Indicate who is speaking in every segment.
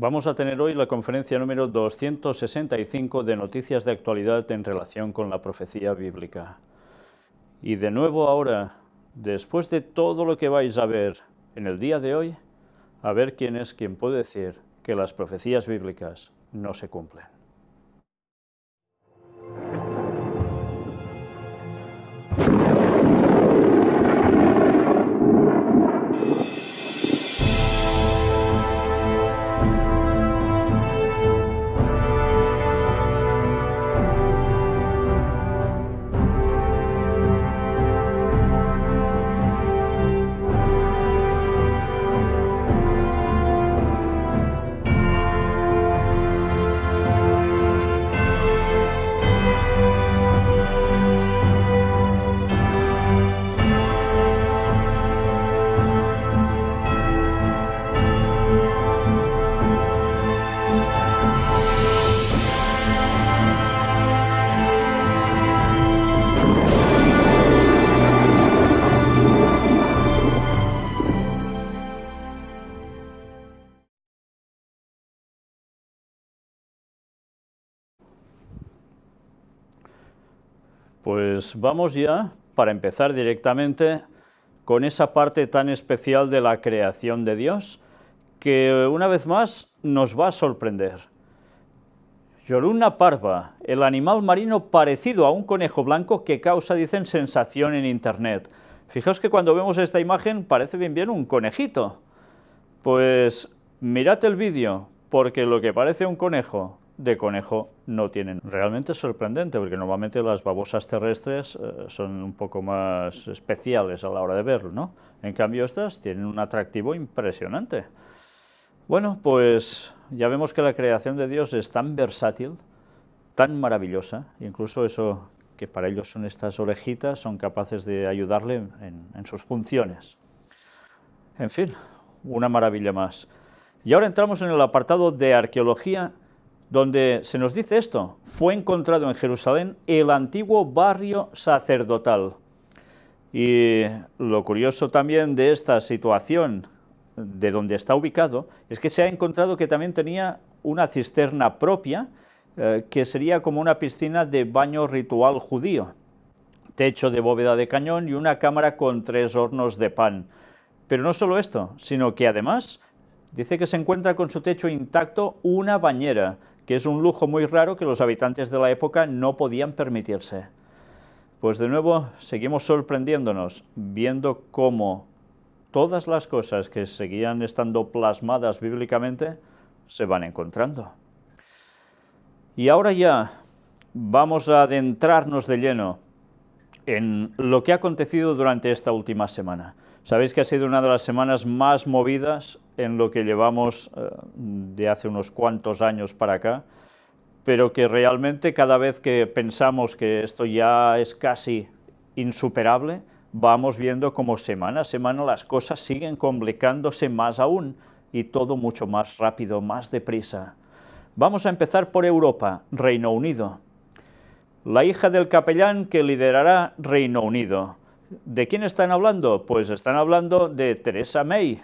Speaker 1: Vamos a tener hoy la conferencia número 265 de Noticias de Actualidad en relación con la profecía bíblica. Y de nuevo ahora, después de todo lo que vais a ver en el día de hoy, a ver quién es quien puede decir que las profecías bíblicas no se cumplen. Pues vamos ya para empezar directamente con esa parte tan especial de la creación de Dios que una vez más nos va a sorprender. Yoruna parva, el animal marino parecido a un conejo blanco que causa, dicen, sensación en Internet. Fijaos que cuando vemos esta imagen parece bien bien un conejito. Pues mirad el vídeo, porque lo que parece un conejo de conejo no tienen. Realmente es sorprendente porque normalmente las babosas terrestres eh, son un poco más especiales a la hora de verlo, ¿no? En cambio estas tienen un atractivo impresionante. Bueno, pues ya vemos que la creación de Dios es tan versátil, tan maravillosa, incluso eso que para ellos son estas orejitas, son capaces de ayudarle en, en sus funciones. En fin, una maravilla más. Y ahora entramos en el apartado de arqueología donde se nos dice esto, fue encontrado en Jerusalén el antiguo barrio sacerdotal. Y lo curioso también de esta situación, de donde está ubicado, es que se ha encontrado que también tenía una cisterna propia, eh, que sería como una piscina de baño ritual judío, techo de bóveda de cañón y una cámara con tres hornos de pan. Pero no solo esto, sino que además dice que se encuentra con su techo intacto una bañera que es un lujo muy raro que los habitantes de la época no podían permitirse. Pues de nuevo seguimos sorprendiéndonos, viendo cómo todas las cosas que seguían estando plasmadas bíblicamente se van encontrando. Y ahora ya vamos a adentrarnos de lleno en lo que ha acontecido durante esta última semana. Sabéis que ha sido una de las semanas más movidas en lo que llevamos eh, de hace unos cuantos años para acá, pero que realmente cada vez que pensamos que esto ya es casi insuperable, vamos viendo como semana a semana las cosas siguen complicándose más aún y todo mucho más rápido, más deprisa. Vamos a empezar por Europa, Reino Unido. La hija del capellán que liderará Reino Unido. ¿De quién están hablando? Pues están hablando de Teresa May,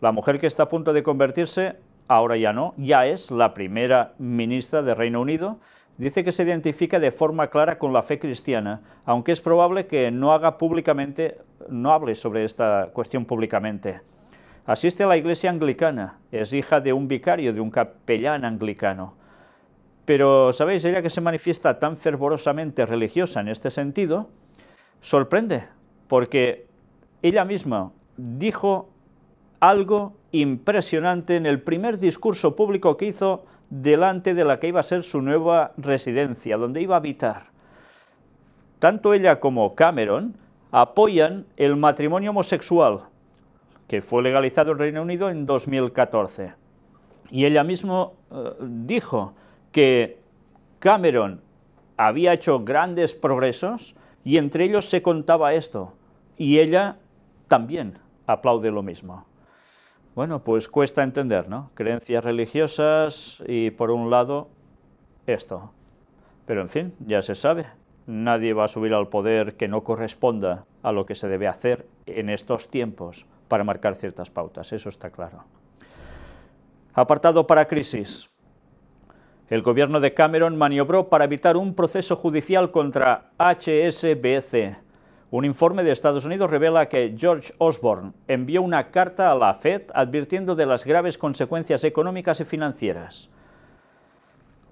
Speaker 1: la mujer que está a punto de convertirse, ahora ya no, ya es la primera ministra de Reino Unido, dice que se identifica de forma clara con la fe cristiana, aunque es probable que no haga públicamente, no hable sobre esta cuestión públicamente. Asiste a la iglesia anglicana, es hija de un vicario, de un capellán anglicano. Pero, ¿sabéis? Ella que se manifiesta tan fervorosamente religiosa en este sentido, sorprende, porque ella misma dijo algo impresionante en el primer discurso público que hizo delante de la que iba a ser su nueva residencia, donde iba a habitar. Tanto ella como Cameron apoyan el matrimonio homosexual, que fue legalizado en Reino Unido en 2014. Y ella misma eh, dijo que Cameron había hecho grandes progresos y entre ellos se contaba esto. Y ella también aplaude lo mismo. Bueno, pues cuesta entender, ¿no? Creencias religiosas y por un lado esto. Pero en fin, ya se sabe. Nadie va a subir al poder que no corresponda a lo que se debe hacer en estos tiempos para marcar ciertas pautas, eso está claro. Apartado para crisis. El gobierno de Cameron maniobró para evitar un proceso judicial contra HSBC, un informe de Estados Unidos revela que George Osborne envió una carta a la Fed advirtiendo de las graves consecuencias económicas y financieras.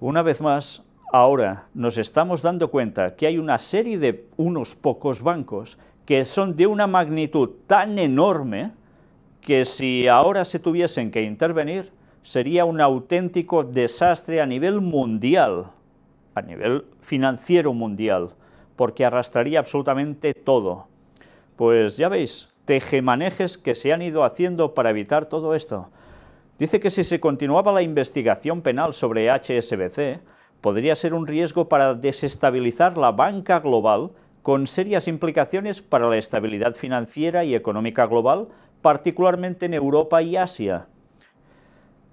Speaker 1: Una vez más, ahora nos estamos dando cuenta que hay una serie de unos pocos bancos que son de una magnitud tan enorme que si ahora se tuviesen que intervenir sería un auténtico desastre a nivel mundial, a nivel financiero mundial porque arrastraría absolutamente todo. Pues ya veis, tejemanejes que se han ido haciendo para evitar todo esto. Dice que si se continuaba la investigación penal sobre HSBC, podría ser un riesgo para desestabilizar la banca global con serias implicaciones para la estabilidad financiera y económica global, particularmente en Europa y Asia.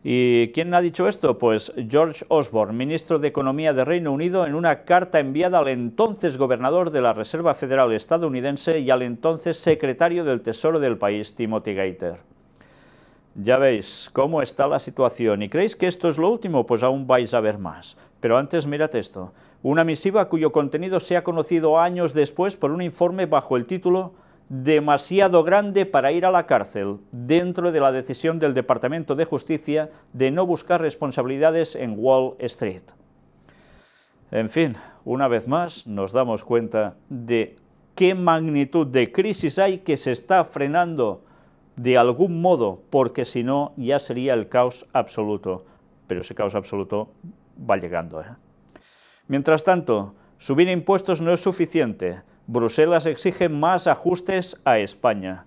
Speaker 1: ¿Y quién ha dicho esto? Pues George Osborne, ministro de Economía de Reino Unido, en una carta enviada al entonces gobernador de la Reserva Federal estadounidense y al entonces secretario del Tesoro del país, Timothy Geithner. Ya veis cómo está la situación y creéis que esto es lo último, pues aún vais a ver más. Pero antes mirad esto, una misiva cuyo contenido se ha conocido años después por un informe bajo el título demasiado grande para ir a la cárcel dentro de la decisión del Departamento de Justicia de no buscar responsabilidades en Wall Street. En fin, una vez más nos damos cuenta de qué magnitud de crisis hay que se está frenando de algún modo, porque si no ya sería el caos absoluto. Pero ese caos absoluto va llegando. ¿eh? Mientras tanto, subir impuestos no es suficiente Bruselas exige más ajustes a España.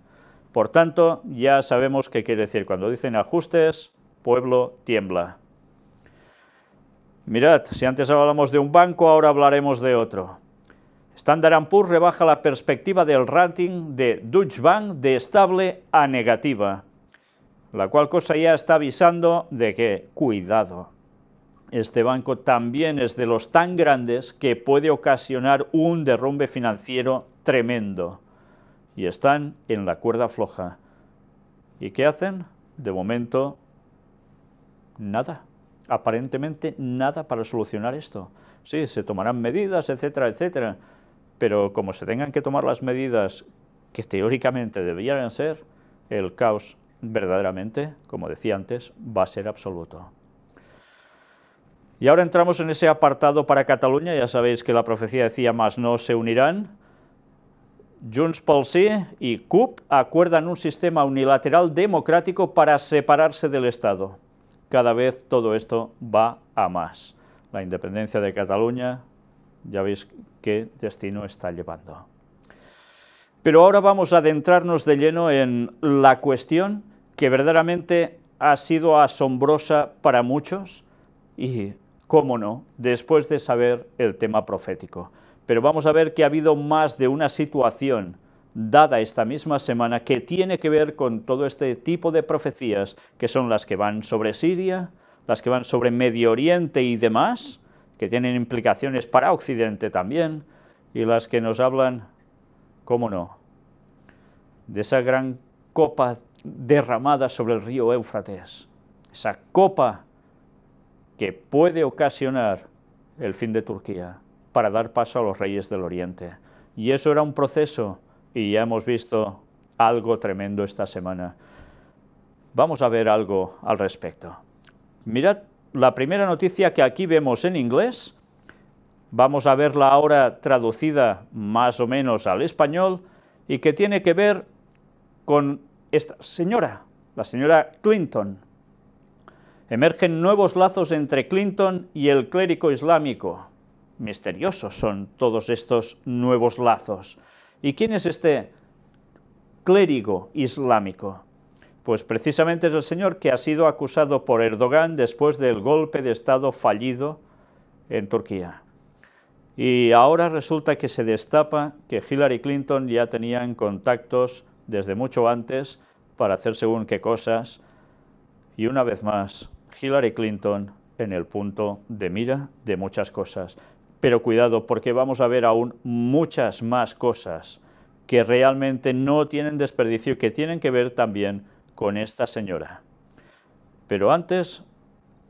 Speaker 1: Por tanto, ya sabemos qué quiere decir. Cuando dicen ajustes, pueblo tiembla. Mirad, si antes hablábamos de un banco, ahora hablaremos de otro. Standard Poor's rebaja la perspectiva del rating de Deutsche Bank de estable a negativa, la cual cosa ya está avisando de que cuidado. Este banco también es de los tan grandes que puede ocasionar un derrumbe financiero tremendo. Y están en la cuerda floja. ¿Y qué hacen? De momento, nada. Aparentemente nada para solucionar esto. Sí, se tomarán medidas, etcétera, etcétera. Pero como se tengan que tomar las medidas que teóricamente deberían ser, el caos verdaderamente, como decía antes, va a ser absoluto. Y ahora entramos en ese apartado para Cataluña, ya sabéis que la profecía decía más no se unirán. Junts pel Sí y CUP acuerdan un sistema unilateral democrático para separarse del Estado. Cada vez todo esto va a más. La independencia de Cataluña, ya veis qué destino está llevando. Pero ahora vamos a adentrarnos de lleno en la cuestión que verdaderamente ha sido asombrosa para muchos y cómo no, después de saber el tema profético. Pero vamos a ver que ha habido más de una situación dada esta misma semana que tiene que ver con todo este tipo de profecías que son las que van sobre Siria, las que van sobre Medio Oriente y demás, que tienen implicaciones para Occidente también, y las que nos hablan, cómo no, de esa gran copa derramada sobre el río Éufrates, esa copa que puede ocasionar el fin de Turquía para dar paso a los reyes del Oriente. Y eso era un proceso y ya hemos visto algo tremendo esta semana. Vamos a ver algo al respecto. Mirad la primera noticia que aquí vemos en inglés, vamos a verla ahora traducida más o menos al español y que tiene que ver con esta señora, la señora Clinton, Emergen nuevos lazos entre Clinton y el clérigo islámico. Misteriosos son todos estos nuevos lazos. ¿Y quién es este clérigo islámico? Pues precisamente es el señor que ha sido acusado por Erdogan después del golpe de Estado fallido en Turquía. Y ahora resulta que se destapa que Hillary Clinton ya tenían contactos desde mucho antes para hacer según qué cosas. Y una vez más, Hillary Clinton en el punto de mira de muchas cosas. Pero cuidado, porque vamos a ver aún muchas más cosas que realmente no tienen desperdicio, y que tienen que ver también con esta señora. Pero antes,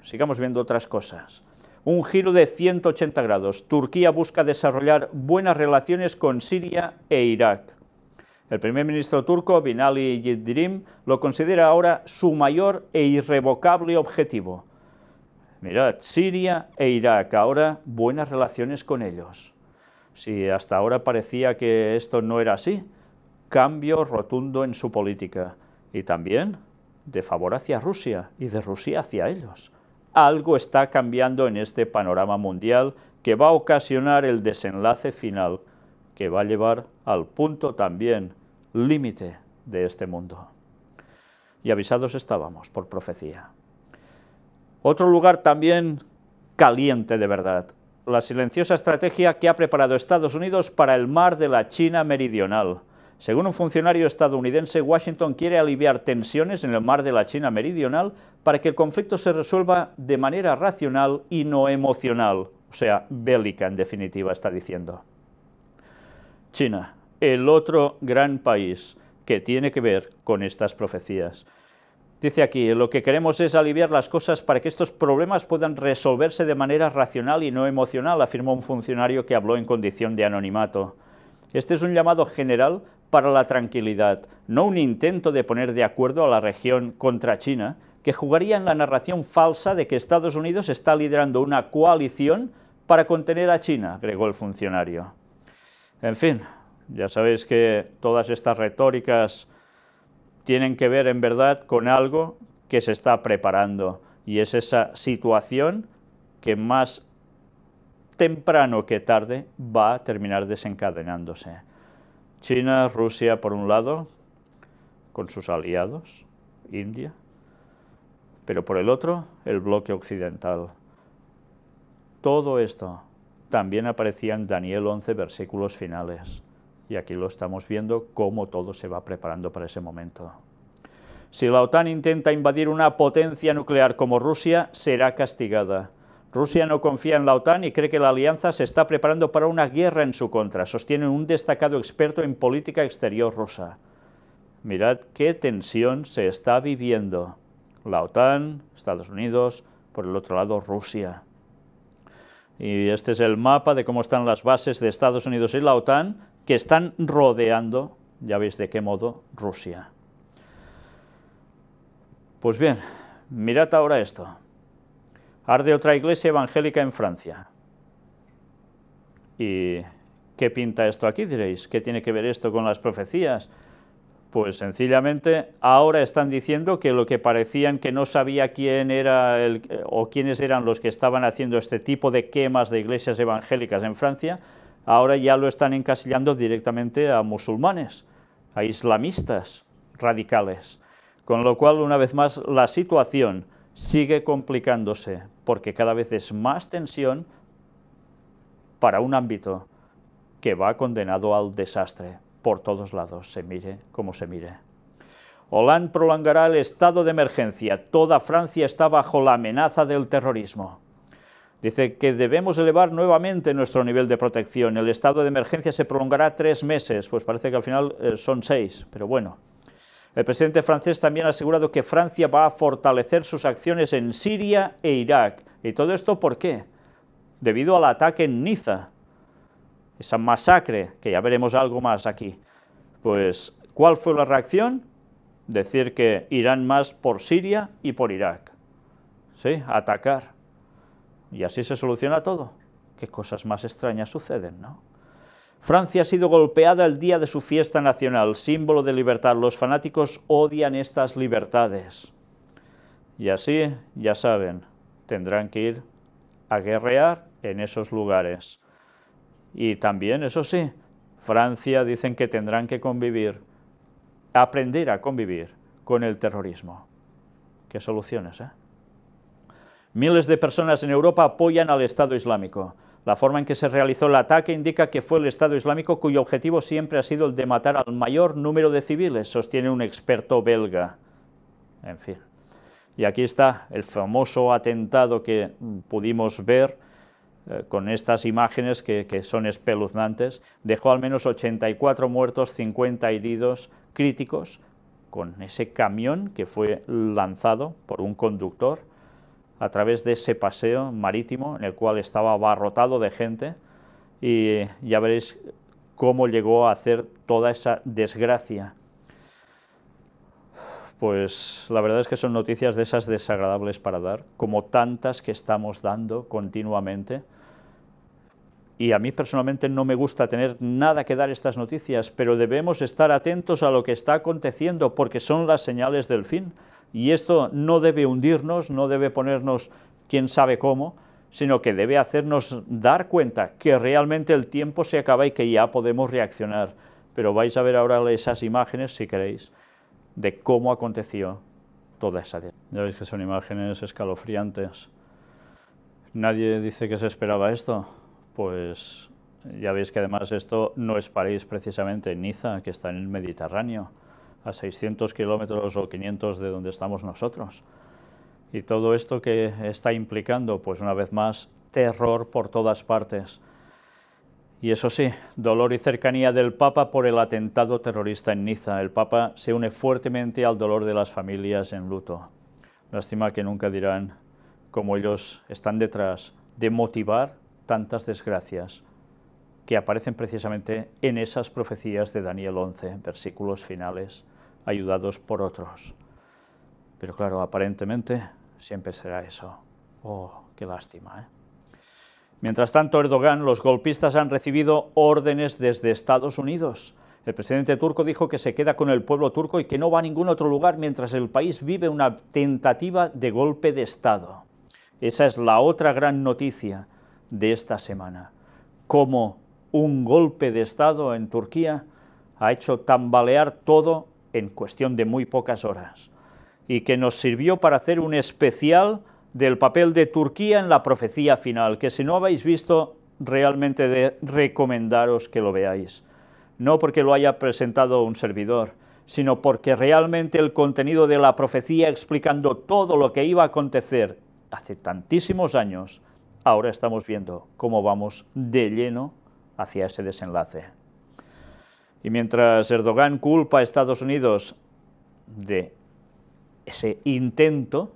Speaker 1: sigamos viendo otras cosas. Un giro de 180 grados. Turquía busca desarrollar buenas relaciones con Siria e Irak. El primer ministro turco, Binali Yildirim, lo considera ahora su mayor e irrevocable objetivo. Mirad, Siria e Irak, ahora buenas relaciones con ellos. Si hasta ahora parecía que esto no era así, cambio rotundo en su política. Y también de favor hacia Rusia y de Rusia hacia ellos. Algo está cambiando en este panorama mundial que va a ocasionar el desenlace final, que va a llevar al punto también límite de este mundo. Y avisados estábamos por profecía. Otro lugar también caliente de verdad, la silenciosa estrategia que ha preparado Estados Unidos para el mar de la China meridional. Según un funcionario estadounidense, Washington quiere aliviar tensiones en el mar de la China meridional para que el conflicto se resuelva de manera racional y no emocional, o sea, bélica en definitiva, está diciendo. China, el otro gran país que tiene que ver con estas profecías. Dice aquí, lo que queremos es aliviar las cosas para que estos problemas puedan resolverse de manera racional y no emocional, afirmó un funcionario que habló en condición de anonimato. Este es un llamado general para la tranquilidad, no un intento de poner de acuerdo a la región contra China, que jugaría en la narración falsa de que Estados Unidos está liderando una coalición para contener a China, agregó el funcionario. En fin, ya sabéis que todas estas retóricas tienen que ver en verdad con algo que se está preparando y es esa situación que más temprano que tarde va a terminar desencadenándose. China, Rusia por un lado, con sus aliados, India, pero por el otro el bloque occidental. Todo esto también aparecía en Daniel 11 versículos finales y aquí lo estamos viendo, cómo todo se va preparando para ese momento. Si la OTAN intenta invadir una potencia nuclear como Rusia, será castigada. Rusia no confía en la OTAN y cree que la alianza se está preparando para una guerra en su contra, sostiene un destacado experto en política exterior rusa. Mirad qué tensión se está viviendo. La OTAN, Estados Unidos, por el otro lado Rusia. Y este es el mapa de cómo están las bases de Estados Unidos y la OTAN que están rodeando, ya veis de qué modo, Rusia. Pues bien, mirad ahora esto. Arde otra iglesia evangélica en Francia. ¿Y qué pinta esto aquí, diréis? ¿Qué tiene que ver esto con las profecías? Pues sencillamente ahora están diciendo que lo que parecían que no sabía quién era el, eh, o quiénes eran los que estaban haciendo este tipo de quemas de iglesias evangélicas en Francia, ahora ya lo están encasillando directamente a musulmanes, a islamistas radicales. Con lo cual, una vez más, la situación sigue complicándose, porque cada vez es más tensión para un ámbito que va condenado al desastre por todos lados, se mire como se mire. Hollande prolongará el estado de emergencia. Toda Francia está bajo la amenaza del terrorismo. Dice que debemos elevar nuevamente nuestro nivel de protección. El estado de emergencia se prolongará tres meses, pues parece que al final eh, son seis, pero bueno. El presidente francés también ha asegurado que Francia va a fortalecer sus acciones en Siria e Irak. ¿Y todo esto por qué? Debido al ataque en Niza, esa masacre, que ya veremos algo más aquí. Pues, ¿cuál fue la reacción? Decir que irán más por Siria y por Irak. ¿Sí? Atacar. Y así se soluciona todo. Qué cosas más extrañas suceden, ¿no? Francia ha sido golpeada el día de su fiesta nacional, símbolo de libertad. Los fanáticos odian estas libertades. Y así, ya saben, tendrán que ir a guerrear en esos lugares. Y también, eso sí, Francia dicen que tendrán que convivir, aprender a convivir con el terrorismo. Qué soluciones, ¿eh? Miles de personas en Europa apoyan al Estado Islámico. La forma en que se realizó el ataque indica que fue el Estado Islámico cuyo objetivo siempre ha sido el de matar al mayor número de civiles, sostiene un experto belga. En fin. Y aquí está el famoso atentado que pudimos ver eh, con estas imágenes que, que son espeluznantes. Dejó al menos 84 muertos, 50 heridos críticos con ese camión que fue lanzado por un conductor a través de ese paseo marítimo en el cual estaba abarrotado de gente y ya veréis cómo llegó a hacer toda esa desgracia. Pues la verdad es que son noticias de esas desagradables para dar, como tantas que estamos dando continuamente. Y a mí personalmente no me gusta tener nada que dar estas noticias, pero debemos estar atentos a lo que está aconteciendo porque son las señales del fin y esto no debe hundirnos, no debe ponernos quién sabe cómo, sino que debe hacernos dar cuenta que realmente el tiempo se acaba y que ya podemos reaccionar. Pero vais a ver ahora esas imágenes, si queréis, de cómo aconteció toda esa Ya veis que son imágenes escalofriantes. Nadie dice que se esperaba esto. Pues ya veis que además esto no es París precisamente, Niza, que está en el Mediterráneo a 600 kilómetros o 500 de donde estamos nosotros. Y todo esto que está implicando, pues una vez más, terror por todas partes. Y eso sí, dolor y cercanía del Papa por el atentado terrorista en Niza. El Papa se une fuertemente al dolor de las familias en luto. Lástima que nunca dirán cómo ellos están detrás de motivar tantas desgracias que aparecen precisamente en esas profecías de Daniel 11, versículos finales, ayudados por otros. Pero claro, aparentemente siempre será eso. Oh, qué lástima. ¿eh? Mientras tanto, Erdogan, los golpistas han recibido órdenes desde Estados Unidos. El presidente turco dijo que se queda con el pueblo turco y que no va a ningún otro lugar mientras el país vive una tentativa de golpe de Estado. Esa es la otra gran noticia de esta semana. Cómo un golpe de Estado en Turquía ha hecho tambalear todo en cuestión de muy pocas horas y que nos sirvió para hacer un especial del papel de Turquía en la profecía final, que si no habéis visto, realmente recomendaros que lo veáis. No porque lo haya presentado un servidor, sino porque realmente el contenido de la profecía explicando todo lo que iba a acontecer hace tantísimos años, ahora estamos viendo cómo vamos de lleno hacia ese desenlace. Y mientras Erdogan culpa a Estados Unidos de ese intento,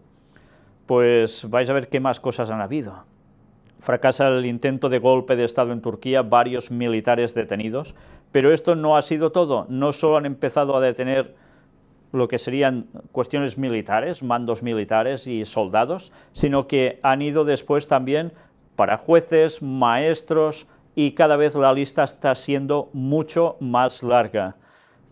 Speaker 1: pues vais a ver qué más cosas han habido. Fracasa el intento de golpe de Estado en Turquía, varios militares detenidos, pero esto no ha sido todo. No solo han empezado a detener lo que serían cuestiones militares, mandos militares y soldados, sino que han ido después también para jueces, maestros, y cada vez la lista está siendo mucho más larga.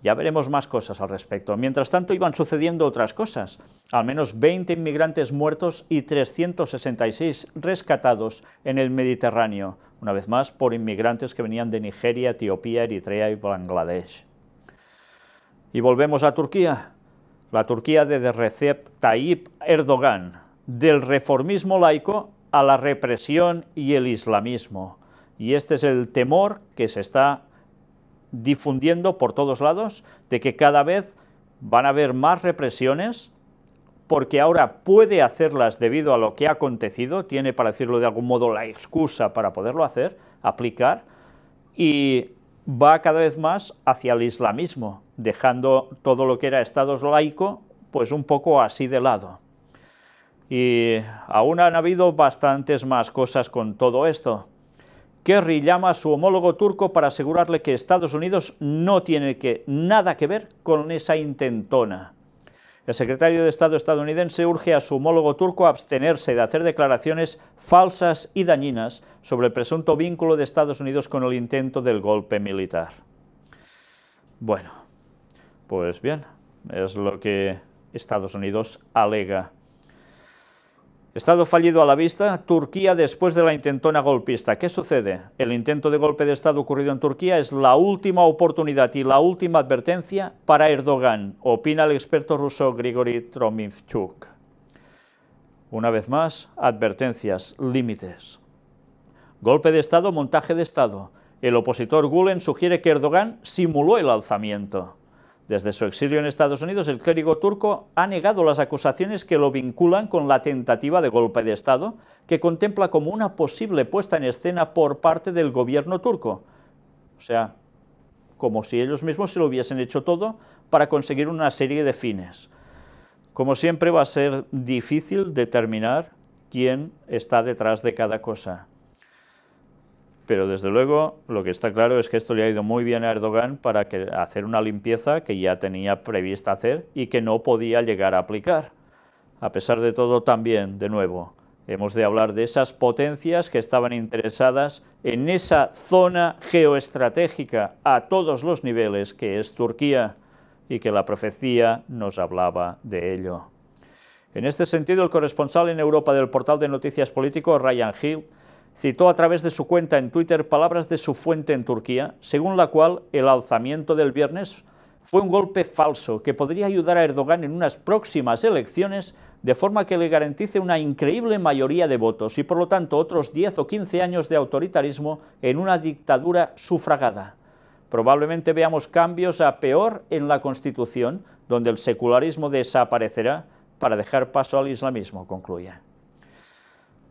Speaker 1: Ya veremos más cosas al respecto. Mientras tanto, iban sucediendo otras cosas. Al menos 20 inmigrantes muertos y 366 rescatados en el Mediterráneo, una vez más por inmigrantes que venían de Nigeria, Etiopía, Eritrea y Bangladesh. Y volvemos a Turquía. La Turquía de Recep Tayyip Erdogan, del reformismo laico a la represión y el islamismo. Y este es el temor que se está difundiendo por todos lados de que cada vez van a haber más represiones porque ahora puede hacerlas debido a lo que ha acontecido, tiene, para decirlo de algún modo, la excusa para poderlo hacer, aplicar, y va cada vez más hacia el islamismo, dejando todo lo que era estado laico, pues un poco así de lado. Y aún han habido bastantes más cosas con todo esto, Kerry llama a su homólogo turco para asegurarle que Estados Unidos no tiene que, nada que ver con esa intentona. El secretario de Estado estadounidense urge a su homólogo turco a abstenerse de hacer declaraciones falsas y dañinas sobre el presunto vínculo de Estados Unidos con el intento del golpe militar. Bueno, pues bien, es lo que Estados Unidos alega Estado fallido a la vista, Turquía después de la intentona golpista. ¿Qué sucede? El intento de golpe de Estado ocurrido en Turquía es la última oportunidad y la última advertencia para Erdogan, opina el experto ruso Grigory Tromivchuk. Una vez más, advertencias, límites. Golpe de Estado, montaje de Estado. El opositor Gulen sugiere que Erdogan simuló el alzamiento. Desde su exilio en Estados Unidos, el clérigo turco ha negado las acusaciones que lo vinculan con la tentativa de golpe de Estado, que contempla como una posible puesta en escena por parte del gobierno turco. O sea, como si ellos mismos se lo hubiesen hecho todo para conseguir una serie de fines. Como siempre va a ser difícil determinar quién está detrás de cada cosa pero desde luego lo que está claro es que esto le ha ido muy bien a Erdogan para hacer una limpieza que ya tenía prevista hacer y que no podía llegar a aplicar. A pesar de todo, también, de nuevo, hemos de hablar de esas potencias que estaban interesadas en esa zona geoestratégica a todos los niveles que es Turquía y que la profecía nos hablaba de ello. En este sentido, el corresponsal en Europa del portal de noticias político, Ryan Hill, citó a través de su cuenta en Twitter palabras de su fuente en Turquía, según la cual el alzamiento del viernes fue un golpe falso que podría ayudar a Erdogan en unas próximas elecciones de forma que le garantice una increíble mayoría de votos y por lo tanto otros 10 o 15 años de autoritarismo en una dictadura sufragada. Probablemente veamos cambios a peor en la Constitución, donde el secularismo desaparecerá para dejar paso al islamismo, concluye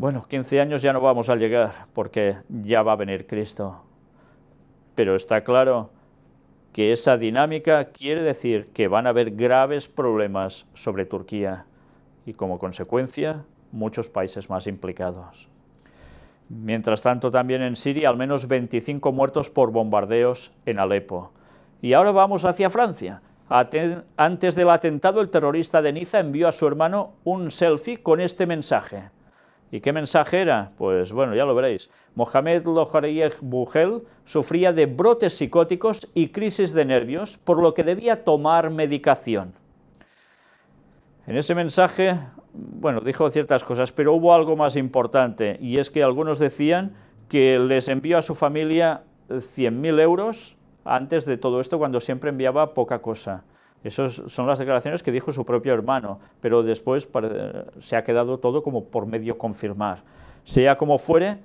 Speaker 1: bueno, 15 años ya no vamos a llegar porque ya va a venir Cristo. Pero está claro que esa dinámica quiere decir que van a haber graves problemas sobre Turquía y como consecuencia muchos países más implicados. Mientras tanto también en Siria al menos 25 muertos por bombardeos en Alepo. Y ahora vamos hacia Francia. Antes del atentado el terrorista de Niza envió a su hermano un selfie con este mensaje. ¿Y qué mensaje era? Pues bueno, ya lo veréis. Mohamed Lojareyeh Bugel sufría de brotes psicóticos y crisis de nervios, por lo que debía tomar medicación. En ese mensaje, bueno, dijo ciertas cosas, pero hubo algo más importante, y es que algunos decían que les envió a su familia 100.000 euros antes de todo esto, cuando siempre enviaba poca cosa. Esas son las declaraciones que dijo su propio hermano, pero después se ha quedado todo como por medio confirmar. Sea como fuere,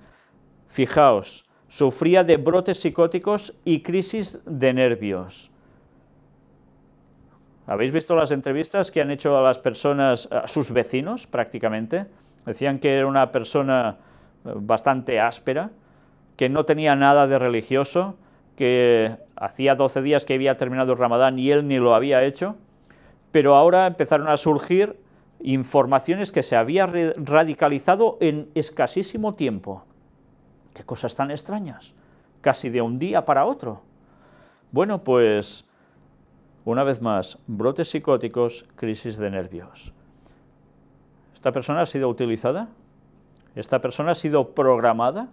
Speaker 1: fijaos, sufría de brotes psicóticos y crisis de nervios. ¿Habéis visto las entrevistas que han hecho a las personas, a sus vecinos prácticamente? Decían que era una persona eh, bastante áspera, que no tenía nada de religioso, que hacía 12 días que había terminado el Ramadán y él ni lo había hecho, pero ahora empezaron a surgir informaciones que se había radicalizado en escasísimo tiempo. Qué cosas tan extrañas, casi de un día para otro. Bueno, pues una vez más, brotes psicóticos, crisis de nervios. ¿Esta persona ha sido utilizada? ¿Esta persona ha sido programada?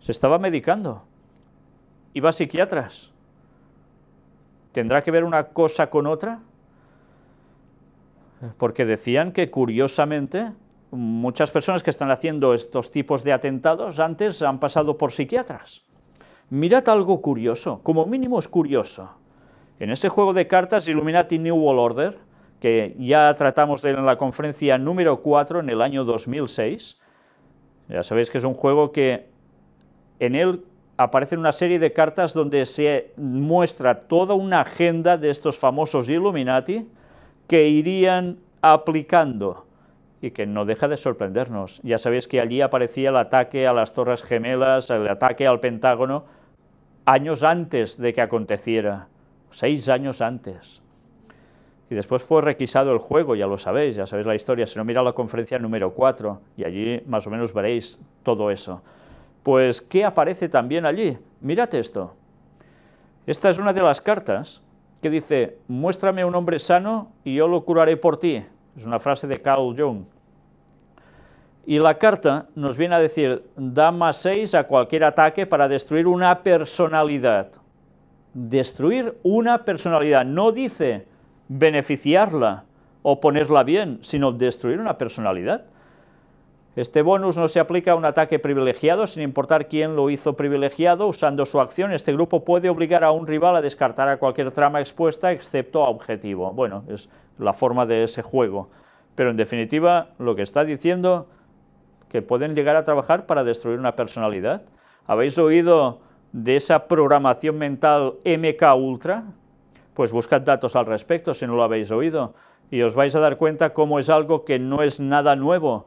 Speaker 1: ¿Se estaba medicando? y va a psiquiatras. ¿Tendrá que ver una cosa con otra? Porque decían que curiosamente muchas personas que están haciendo estos tipos de atentados antes han pasado por psiquiatras. Mirad algo curioso, como mínimo es curioso. En ese juego de cartas Illuminati New World Order, que ya tratamos de en la conferencia número 4 en el año 2006, ya sabéis que es un juego que en él aparecen una serie de cartas donde se muestra toda una agenda de estos famosos Illuminati que irían aplicando y que no deja de sorprendernos. Ya sabéis que allí aparecía el ataque a las Torres Gemelas, el ataque al Pentágono, años antes de que aconteciera, seis años antes. Y después fue requisado el juego, ya lo sabéis, ya sabéis la historia, si no mira la conferencia número 4 y allí más o menos veréis todo eso pues ¿qué aparece también allí? Mirad esto. Esta es una de las cartas que dice, muéstrame un hombre sano y yo lo curaré por ti. Es una frase de Carl Jung. Y la carta nos viene a decir, da más seis a cualquier ataque para destruir una personalidad. Destruir una personalidad. No dice beneficiarla o ponerla bien, sino destruir una personalidad. Este bonus no se aplica a un ataque privilegiado, sin importar quién lo hizo privilegiado. Usando su acción, este grupo puede obligar a un rival a descartar a cualquier trama expuesta, excepto a objetivo. Bueno, es la forma de ese juego. Pero en definitiva, lo que está diciendo, que pueden llegar a trabajar para destruir una personalidad. ¿Habéis oído de esa programación mental MK Ultra? Pues buscad datos al respecto si no lo habéis oído y os vais a dar cuenta cómo es algo que no es nada nuevo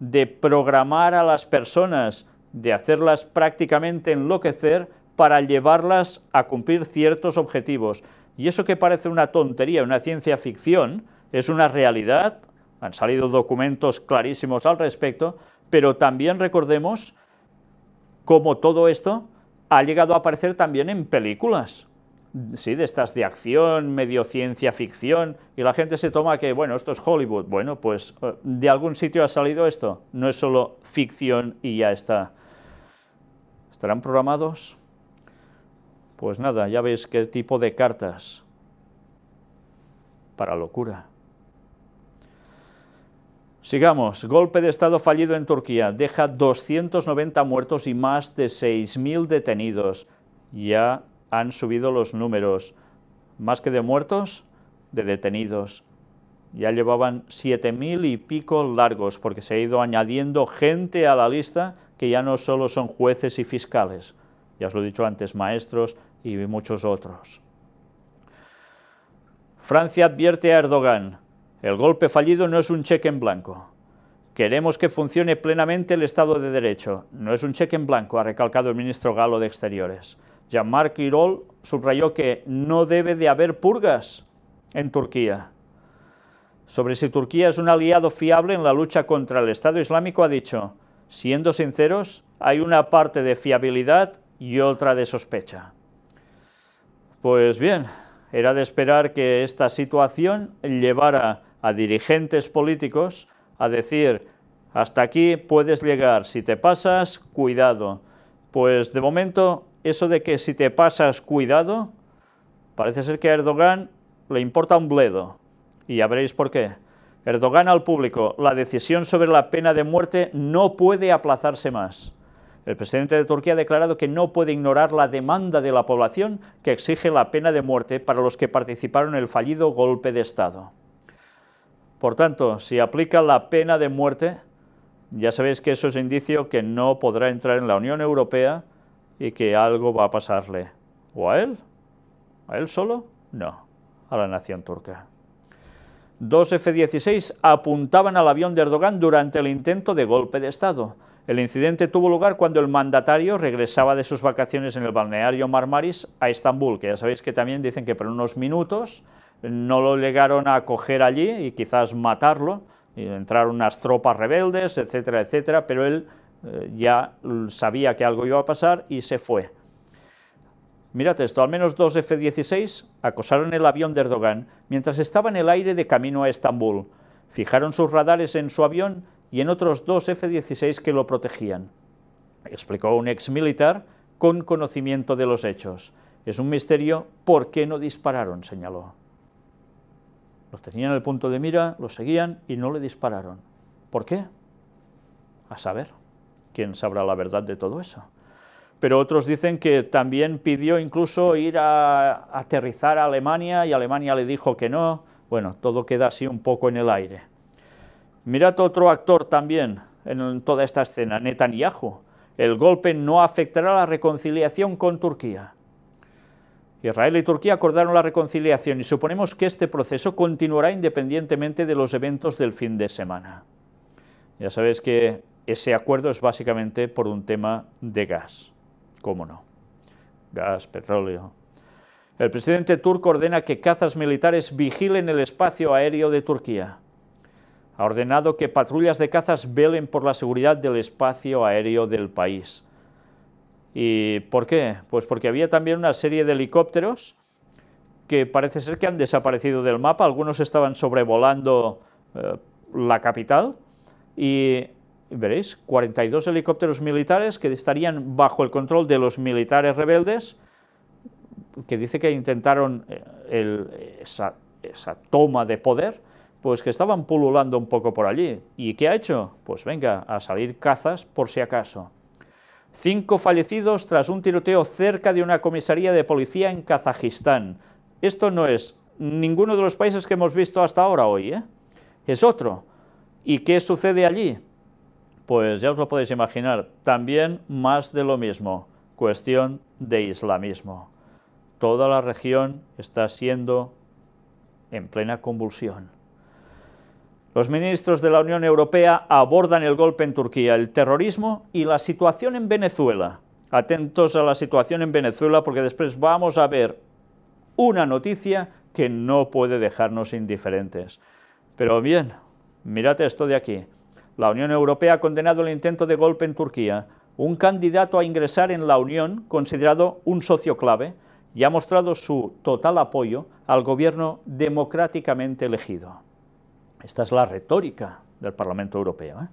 Speaker 1: de programar a las personas, de hacerlas prácticamente enloquecer para llevarlas a cumplir ciertos objetivos. Y eso que parece una tontería, una ciencia ficción, es una realidad, han salido documentos clarísimos al respecto, pero también recordemos cómo todo esto ha llegado a aparecer también en películas sí, de estas de acción, medio ciencia ficción, y la gente se toma que, bueno, esto es Hollywood. Bueno, pues eh, de algún sitio ha salido esto, no es solo ficción y ya está. ¿Estarán programados? Pues nada, ya veis qué tipo de cartas. Para locura. Sigamos. Golpe de Estado fallido en Turquía. Deja 290 muertos y más de 6.000 detenidos. Ya han subido los números, más que de muertos, de detenidos. Ya llevaban 7.000 y pico largos, porque se ha ido añadiendo gente a la lista que ya no solo son jueces y fiscales, ya os lo he dicho antes, maestros y muchos otros. Francia advierte a Erdogan, el golpe fallido no es un cheque en blanco. Queremos que funcione plenamente el Estado de Derecho. No es un cheque en blanco, ha recalcado el ministro galo de Exteriores. Jean-Marc subrayó que no debe de haber purgas en Turquía. Sobre si Turquía es un aliado fiable en la lucha contra el Estado Islámico, ha dicho, siendo sinceros, hay una parte de fiabilidad y otra de sospecha. Pues bien, era de esperar que esta situación llevara a dirigentes políticos a decir, hasta aquí puedes llegar, si te pasas, cuidado. Pues de momento eso de que si te pasas cuidado, parece ser que a Erdogan le importa un bledo. Y ya veréis por qué. Erdogan al público, la decisión sobre la pena de muerte no puede aplazarse más. El presidente de Turquía ha declarado que no puede ignorar la demanda de la población que exige la pena de muerte para los que participaron en el fallido golpe de Estado. Por tanto, si aplica la pena de muerte, ya sabéis que eso es indicio que no podrá entrar en la Unión Europea y que algo va a pasarle. ¿O a él? ¿A él solo? No, a la nación turca. Dos F-16 apuntaban al avión de Erdogan durante el intento de golpe de Estado. El incidente tuvo lugar cuando el mandatario regresaba de sus vacaciones en el balneario Marmaris a Estambul, que ya sabéis que también dicen que por unos minutos no lo llegaron a coger allí y quizás matarlo, y entraron unas tropas rebeldes, etcétera, etcétera, pero él eh, ya sabía que algo iba a pasar y se fue. Mirad esto, al menos dos F-16 acosaron el avión de Erdogan mientras estaba en el aire de camino a Estambul. Fijaron sus radares en su avión y en otros dos F-16 que lo protegían. Explicó un ex militar con conocimiento de los hechos. Es un misterio por qué no dispararon, señaló. Lo tenían en el punto de mira, lo seguían y no le dispararon. ¿Por qué? A saber quién sabrá la verdad de todo eso. Pero otros dicen que también pidió incluso ir a aterrizar a Alemania y Alemania le dijo que no. Bueno, todo queda así un poco en el aire. Mirad otro actor también en toda esta escena, Netanyahu. El golpe no afectará la reconciliación con Turquía. Israel y Turquía acordaron la reconciliación y suponemos que este proceso continuará independientemente de los eventos del fin de semana. Ya sabéis que ese acuerdo es básicamente por un tema de gas, cómo no, gas, petróleo. El presidente turco ordena que cazas militares vigilen el espacio aéreo de Turquía. Ha ordenado que patrullas de cazas velen por la seguridad del espacio aéreo del país. ¿Y por qué? Pues porque había también una serie de helicópteros que parece ser que han desaparecido del mapa. Algunos estaban sobrevolando eh, la capital y veréis, 42 helicópteros militares que estarían bajo el control de los militares rebeldes, que dice que intentaron eh, esa, toma de poder, pues que estaban pululando un poco por allí. ¿Y qué ha hecho? Pues venga, a salir cazas por si acaso. Cinco fallecidos tras un tiroteo cerca de una comisaría de policía en Kazajistán. Esto no es ninguno de los países que hemos visto hasta ahora hoy, ¿eh? es otro. ¿Y qué sucede allí? Pues ya os lo podéis imaginar, también más de lo mismo, cuestión de islamismo. Toda la región está siendo en plena convulsión. Los ministros de la Unión Europea abordan el golpe en Turquía, el terrorismo y la situación en Venezuela. Atentos a la situación en Venezuela porque después vamos a ver una noticia que no puede dejarnos indiferentes. Pero bien, mirad esto de aquí. La Unión Europea ha condenado el intento de golpe en Turquía. Un candidato a ingresar en la Unión, considerado un socio clave, y ha mostrado su total apoyo al gobierno democráticamente elegido. Esta es la retórica del Parlamento Europeo. ¿eh?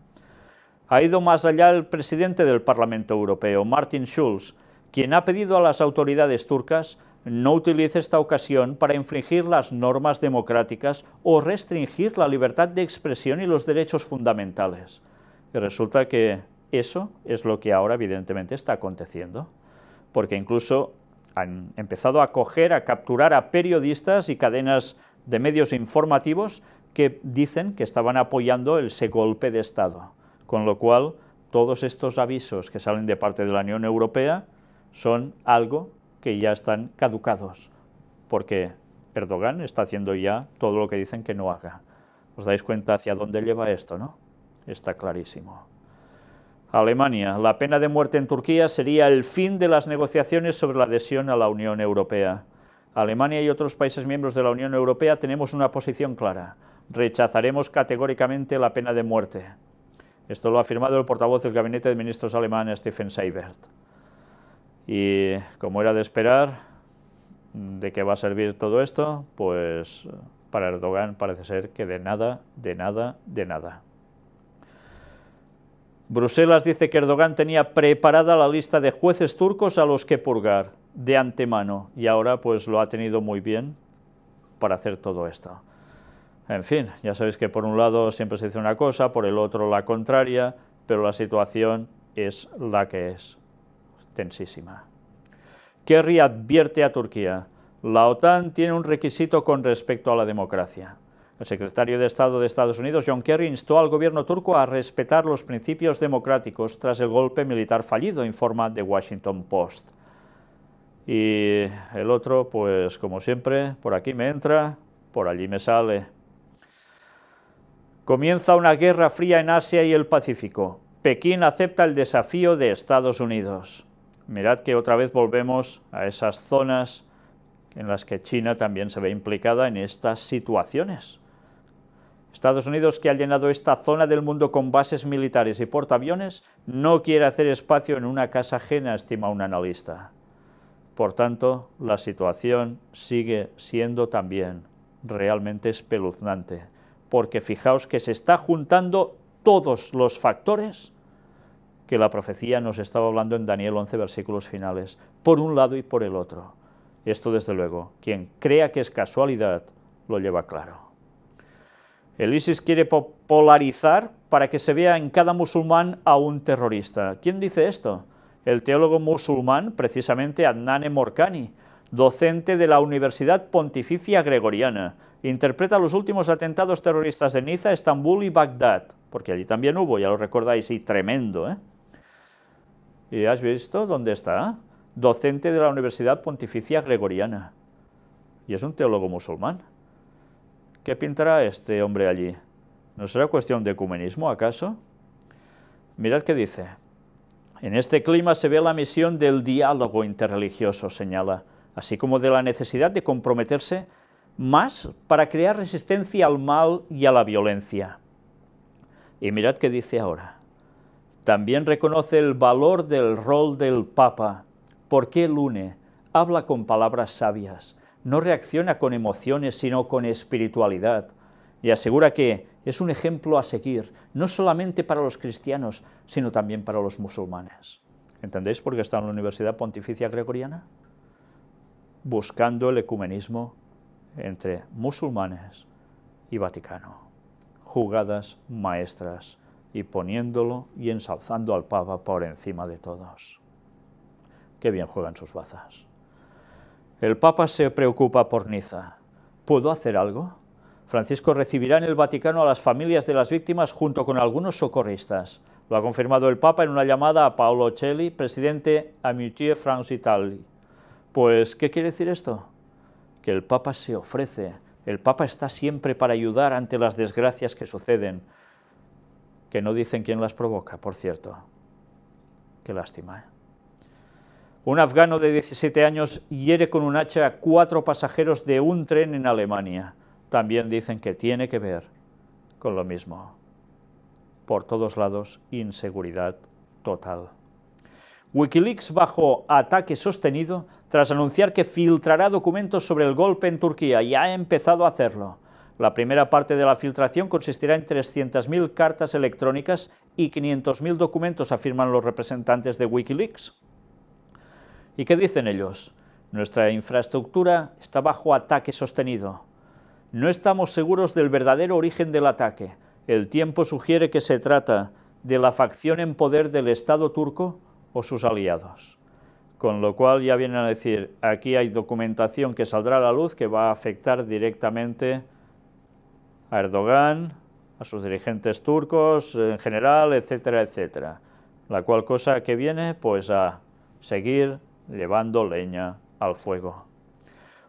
Speaker 1: Ha ido más allá el presidente del Parlamento Europeo, Martin Schulz, quien ha pedido a las autoridades turcas no utilice esta ocasión para infringir las normas democráticas o restringir la libertad de expresión y los derechos fundamentales. Y resulta que eso es lo que ahora evidentemente está aconteciendo, porque incluso han empezado a coger, a capturar a periodistas y cadenas de medios informativos que dicen que estaban apoyando ese golpe de Estado, con lo cual todos estos avisos que salen de parte de la Unión Europea son algo que ya están caducados, porque Erdogan está haciendo ya todo lo que dicen que no haga. ¿Os dais cuenta hacia dónde lleva esto, no? Está clarísimo. Alemania. La pena de muerte en Turquía sería el fin de las negociaciones sobre la adhesión a la Unión Europea. Alemania y otros países miembros de la Unión Europea tenemos una posición clara. Rechazaremos categóricamente la pena de muerte. Esto lo ha afirmado el portavoz del gabinete de ministros alemán, Stephen Seibert. Y como era de esperar, ¿de qué va a servir todo esto? Pues para Erdogan parece ser que de nada, de nada, de nada. Bruselas dice que Erdogan tenía preparada la lista de jueces turcos a los que purgar de antemano y ahora pues lo ha tenido muy bien para hacer todo esto. En fin, ya sabéis que por un lado siempre se dice una cosa, por el otro la contraria, pero la situación es la que es tensísima. Kerry advierte a Turquía, la OTAN tiene un requisito con respecto a la democracia. El secretario de Estado de Estados Unidos, John Kerry, instó al gobierno turco a respetar los principios democráticos tras el golpe militar fallido, informa The Washington Post. Y el otro, pues como siempre, por aquí me entra, por allí me sale. Comienza una guerra fría en Asia y el Pacífico. Pekín acepta el desafío de Estados Unidos mirad que otra vez volvemos a esas zonas en las que China también se ve implicada en estas situaciones. Estados Unidos, que ha llenado esta zona del mundo con bases militares y portaaviones, no quiere hacer espacio en una casa ajena, estima un analista. Por tanto, la situación sigue siendo también realmente espeluznante, porque fijaos que se está juntando todos los factores que la profecía nos estaba hablando en Daniel 11, versículos finales, por un lado y por el otro. Esto desde luego, quien crea que es casualidad, lo lleva claro. El ISIS quiere polarizar para que se vea en cada musulmán a un terrorista. ¿Quién dice esto? El teólogo musulmán, precisamente Adnan Morcani, docente de la Universidad Pontificia Gregoriana. Interpreta los últimos atentados terroristas de Niza, Estambul y Bagdad, porque allí también hubo, ya lo recordáis, y tremendo, ¿eh? ¿Y has visto dónde está? Docente de la Universidad Pontificia Gregoriana. Y es un teólogo musulmán. ¿Qué pintará este hombre allí? ¿No será cuestión de ecumenismo, acaso? Mirad qué dice. En este clima se ve la misión del diálogo interreligioso, señala, así como de la necesidad de comprometerse más para crear resistencia al mal y a la violencia. Y mirad qué dice ahora. También reconoce el valor del rol del Papa. porque el une? Habla con palabras sabias, no reacciona con emociones, sino con espiritualidad. Y asegura que es un ejemplo a seguir, no solamente para los cristianos, sino también para los musulmanes. ¿Entendéis por qué está en la Universidad Pontificia Gregoriana? Buscando el ecumenismo entre musulmanes y Vaticano. Jugadas maestras y poniéndolo y ensalzando al Papa por encima de todos. Qué bien juegan sus bazas. El Papa se preocupa por Niza. ¿Puedo hacer algo? Francisco recibirá en el Vaticano a las familias de las víctimas junto con algunos socorristas. Lo ha confirmado el Papa en una llamada a Paolo Celli, presidente Amitié France Pues, ¿qué quiere decir esto? Que el Papa se ofrece, el Papa está siempre para ayudar ante las desgracias que suceden, que no dicen quién las provoca, por cierto. Qué lástima. ¿eh? Un afgano de 17 años hiere con un hacha a cuatro pasajeros de un tren en Alemania. También dicen que tiene que ver con lo mismo. Por todos lados, inseguridad total. Wikileaks bajo ataque sostenido tras anunciar que filtrará documentos sobre el golpe en Turquía y ha empezado a hacerlo. La primera parte de la filtración consistirá en 300.000 cartas electrónicas y 500.000 documentos, afirman los representantes de Wikileaks. ¿Y qué dicen ellos? Nuestra infraestructura está bajo ataque sostenido. No estamos seguros del verdadero origen del ataque. El tiempo sugiere que se trata de la facción en poder del Estado turco o sus aliados. Con lo cual ya vienen a decir, aquí hay documentación que saldrá a la luz que va a afectar directamente a Erdogan, a sus dirigentes turcos en general, etcétera, etcétera. La cual cosa que viene pues a seguir llevando leña al fuego.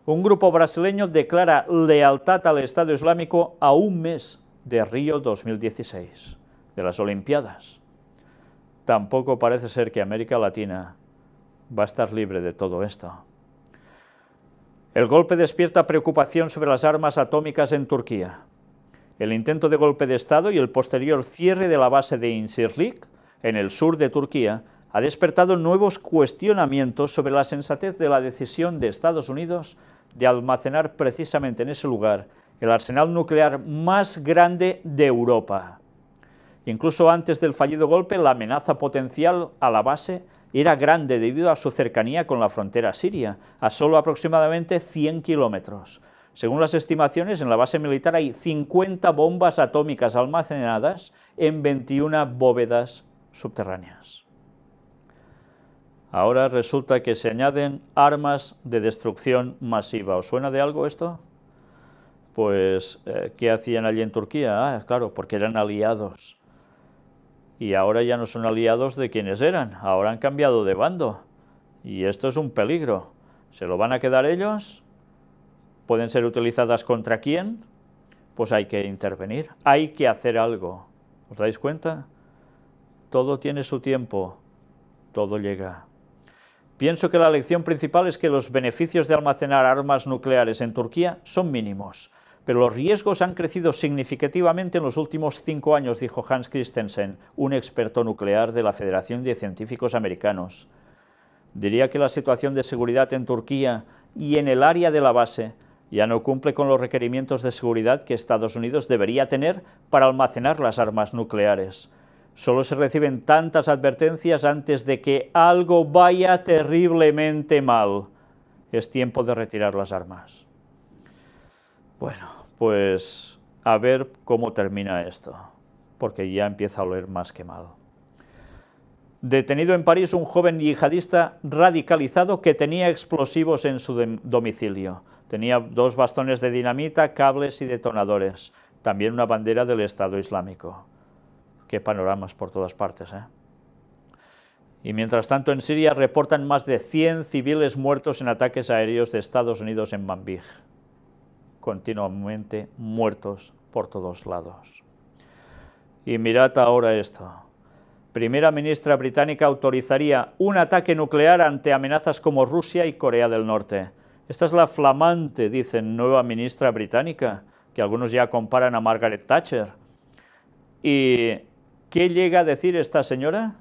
Speaker 1: Un grupo brasileño declara lealtad al Estado Islámico a un mes de Río 2016, de las Olimpiadas. Tampoco parece ser que América Latina va a estar libre de todo esto. El golpe despierta preocupación sobre las armas atómicas en Turquía el intento de golpe de Estado y el posterior cierre de la base de Incirlik, en el sur de Turquía, ha despertado nuevos cuestionamientos sobre la sensatez de la decisión de Estados Unidos de almacenar precisamente en ese lugar el arsenal nuclear más grande de Europa. Incluso antes del fallido golpe, la amenaza potencial a la base era grande debido a su cercanía con la frontera siria, a solo aproximadamente 100 kilómetros, según las estimaciones, en la base militar hay 50 bombas atómicas almacenadas en 21 bóvedas subterráneas. Ahora resulta que se añaden armas de destrucción masiva. ¿Os suena de algo esto? Pues, eh, ¿qué hacían allí en Turquía? Ah, claro, porque eran aliados. Y ahora ya no son aliados de quienes eran, ahora han cambiado de bando. Y esto es un peligro. ¿Se lo van a quedar ellos? ¿Pueden ser utilizadas contra quién? Pues hay que intervenir, hay que hacer algo. ¿Os dais cuenta? Todo tiene su tiempo, todo llega. Pienso que la lección principal es que los beneficios de almacenar armas nucleares en Turquía son mínimos, pero los riesgos han crecido significativamente en los últimos cinco años, dijo Hans Christensen, un experto nuclear de la Federación de Científicos Americanos. Diría que la situación de seguridad en Turquía y en el área de la base ya no cumple con los requerimientos de seguridad que Estados Unidos debería tener para almacenar las armas nucleares. Solo se reciben tantas advertencias antes de que algo vaya terriblemente mal. Es tiempo de retirar las armas. Bueno, pues a ver cómo termina esto, porque ya empieza a oler más que mal. Detenido en París un joven yihadista radicalizado que tenía explosivos en su domicilio. Tenía dos bastones de dinamita, cables y detonadores. También una bandera del Estado Islámico. Qué panoramas por todas partes, ¿eh? Y mientras tanto en Siria reportan más de 100 civiles muertos en ataques aéreos de Estados Unidos en Manbij. Continuamente muertos por todos lados. Y mirad ahora esto. Primera ministra británica autorizaría un ataque nuclear ante amenazas como Rusia y Corea del Norte. Esta es la flamante, dicen, nueva ministra británica, que algunos ya comparan a Margaret Thatcher. ¿Y qué llega a decir esta señora?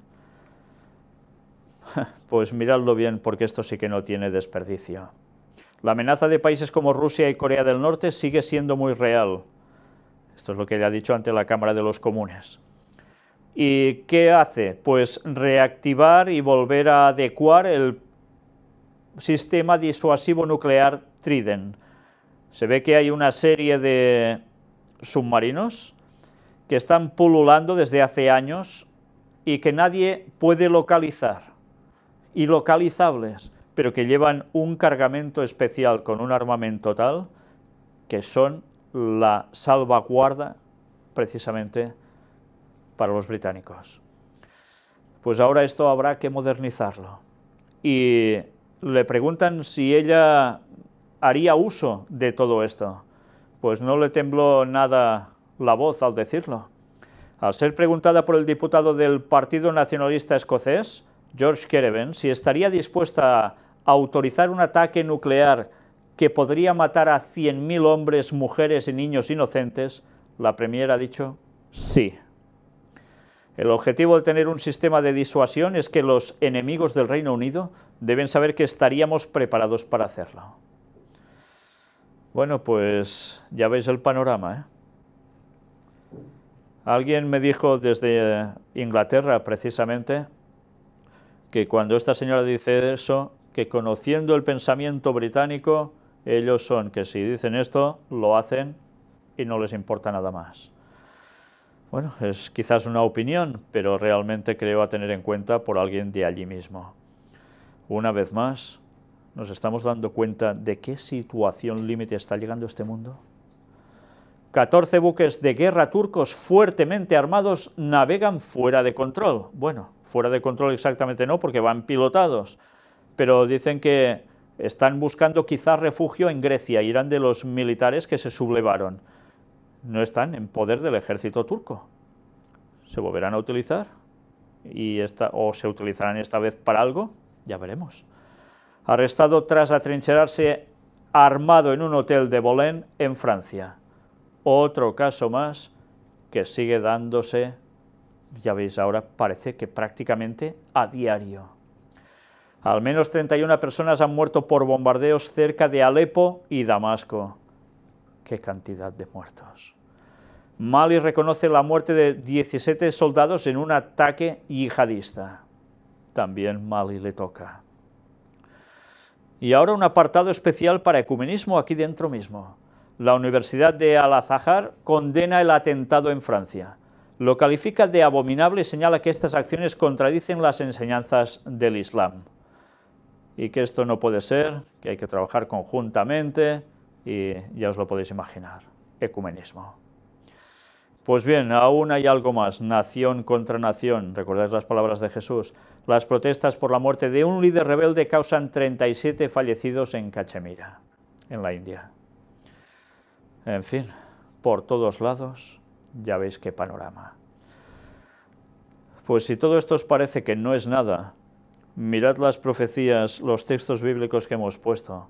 Speaker 1: Pues miradlo bien, porque esto sí que no tiene desperdicio. La amenaza de países como Rusia y Corea del Norte sigue siendo muy real. Esto es lo que le ha dicho ante la Cámara de los Comunes. ¿Y qué hace? Pues reactivar y volver a adecuar el sistema disuasivo nuclear Trident. Se ve que hay una serie de submarinos que están pululando desde hace años y que nadie puede localizar, y localizables, pero que llevan un cargamento especial con un armamento tal que son la salvaguarda precisamente para los británicos. Pues ahora esto habrá que modernizarlo y le preguntan si ella haría uso de todo esto. Pues no le tembló nada la voz al decirlo. Al ser preguntada por el diputado del Partido Nacionalista Escocés, George Kereven, si estaría dispuesta a autorizar un ataque nuclear que podría matar a 100.000 hombres, mujeres y niños inocentes, la Premier ha dicho sí. El objetivo de tener un sistema de disuasión es que los enemigos del Reino Unido deben saber que estaríamos preparados para hacerlo. Bueno, pues ya veis el panorama. ¿eh? Alguien me dijo desde Inglaterra, precisamente, que cuando esta señora dice eso, que conociendo el pensamiento británico, ellos son que si dicen esto, lo hacen y no les importa nada más. Bueno, es quizás una opinión, pero realmente creo a tener en cuenta por alguien de allí mismo. Una vez más, nos estamos dando cuenta de qué situación límite está llegando este mundo. 14 buques de guerra turcos fuertemente armados navegan fuera de control. Bueno, fuera de control exactamente no, porque van pilotados, pero dicen que están buscando quizás refugio en Grecia, irán de los militares que se sublevaron no están en poder del ejército turco. Se volverán a utilizar y o se utilizarán esta vez para algo, ya veremos. Arrestado tras atrincherarse armado en un hotel de Bolén en Francia. Otro caso más que sigue dándose, ya veis ahora, parece que prácticamente a diario. Al menos 31 personas han muerto por bombardeos cerca de Alepo y Damasco. ¡Qué cantidad de muertos! Mali reconoce la muerte de 17 soldados en un ataque yihadista. También Mali le toca. Y ahora un apartado especial para ecumenismo aquí dentro mismo. La Universidad de Al-Azhar condena el atentado en Francia. Lo califica de abominable y señala que estas acciones contradicen las enseñanzas del Islam. Y que esto no puede ser, que hay que trabajar conjuntamente y ya os lo podéis imaginar. Ecumenismo. Pues bien, aún hay algo más, nación contra nación, recordáis las palabras de Jesús. Las protestas por la muerte de un líder rebelde causan 37 fallecidos en Cachemira, en la India. En fin, por todos lados, ya veis qué panorama. Pues si todo esto os parece que no es nada, mirad las profecías, los textos bíblicos que hemos puesto,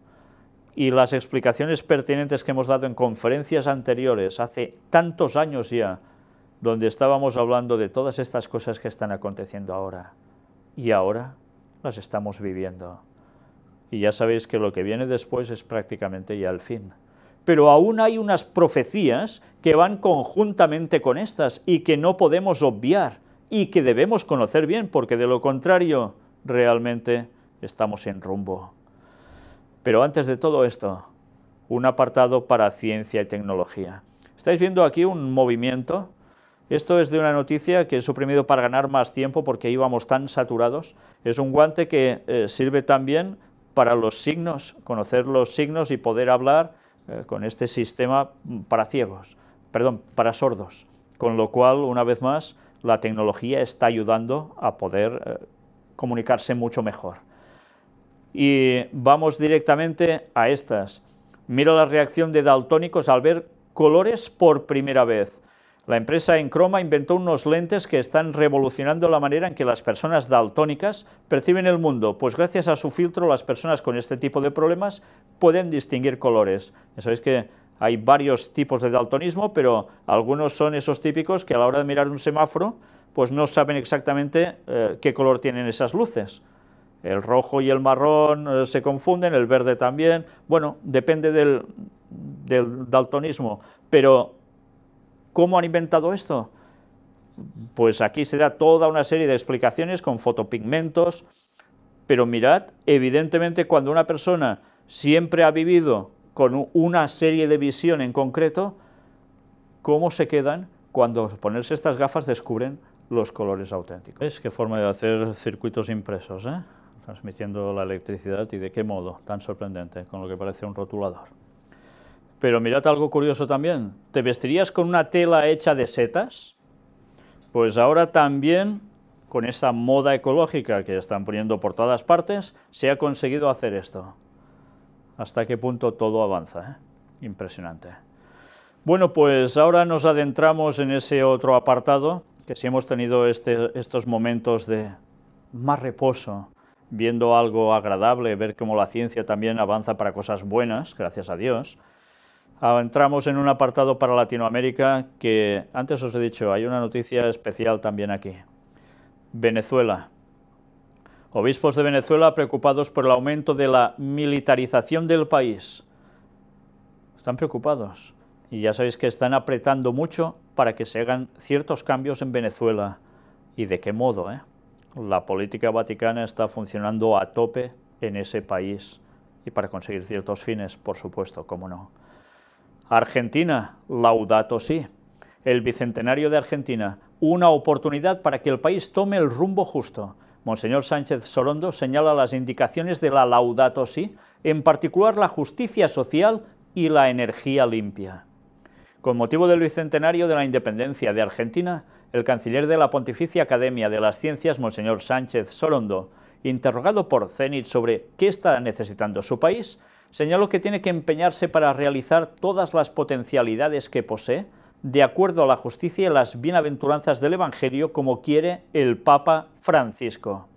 Speaker 1: y las explicaciones pertinentes que hemos dado en conferencias anteriores, hace tantos años ya, donde estábamos hablando de todas estas cosas que están aconteciendo ahora. Y ahora las estamos viviendo. Y ya sabéis que lo que viene después es prácticamente ya el fin. Pero aún hay unas profecías que van conjuntamente con estas y que no podemos obviar y que debemos conocer bien, porque de lo contrario realmente estamos en rumbo. Pero antes de todo esto, un apartado para ciencia y tecnología. Estáis viendo aquí un movimiento. Esto es de una noticia que he suprimido para ganar más tiempo porque íbamos tan saturados. Es un guante que eh, sirve también para los signos, conocer los signos y poder hablar eh, con este sistema mm, para ciegos, para sordos. Con lo cual, una vez más, la tecnología está ayudando a poder eh, comunicarse mucho mejor y vamos directamente a estas. Mira la reacción de daltónicos al ver colores por primera vez. La empresa Encroma inventó unos lentes que están revolucionando la manera en que las personas daltónicas perciben el mundo, pues gracias a su filtro las personas con este tipo de problemas pueden distinguir colores. Ya sabéis que hay varios tipos de daltonismo, pero algunos son esos típicos que a la hora de mirar un semáforo, pues no saben exactamente eh, qué color tienen esas luces el rojo y el marrón eh, se confunden, el verde también, bueno, depende del, daltonismo, pero ¿cómo han inventado esto? Pues aquí se da toda una serie de explicaciones con fotopigmentos, pero mirad, evidentemente cuando una persona siempre ha vivido con una serie de visión en concreto, ¿cómo se quedan cuando ponerse estas gafas descubren los colores auténticos? Es que forma de hacer circuitos impresos, ¿eh? transmitiendo la electricidad y de qué modo, tan sorprendente, con lo que parece un rotulador. Pero mirad algo curioso también, ¿te vestirías con una tela hecha de setas? Pues ahora también, con esa moda ecológica que están poniendo por todas partes, se ha conseguido hacer esto. Hasta qué punto todo avanza, eh? impresionante. Bueno, pues ahora nos adentramos en ese otro apartado, que si hemos tenido este, estos momentos de más reposo, viendo algo agradable, ver cómo la ciencia también avanza para cosas buenas, gracias a Dios. Ah, entramos en un apartado para Latinoamérica que antes os he dicho, hay una noticia especial también aquí. Venezuela. Obispos de Venezuela preocupados por el aumento de la militarización del país. Están preocupados y ya sabéis que están apretando mucho para que se hagan ciertos cambios en Venezuela. ¿Y de qué modo? Eh? la política vaticana está funcionando a tope en ese país y para conseguir ciertos fines, por supuesto, cómo no. Argentina, laudato sí. El Bicentenario de Argentina, una oportunidad para que el país tome el rumbo justo. Monseñor Sánchez Sorondo señala las indicaciones de la laudato sí, en particular la justicia social y la energía limpia. Con motivo del bicentenario de la independencia de Argentina, el canciller de la Pontificia Academia de las Ciencias, Monseñor Sánchez Solondo, interrogado por Zenit sobre qué está necesitando su país, señaló que tiene que empeñarse para realizar todas las potencialidades que posee, de acuerdo a la justicia y las bienaventuranzas del Evangelio, como quiere el Papa Francisco.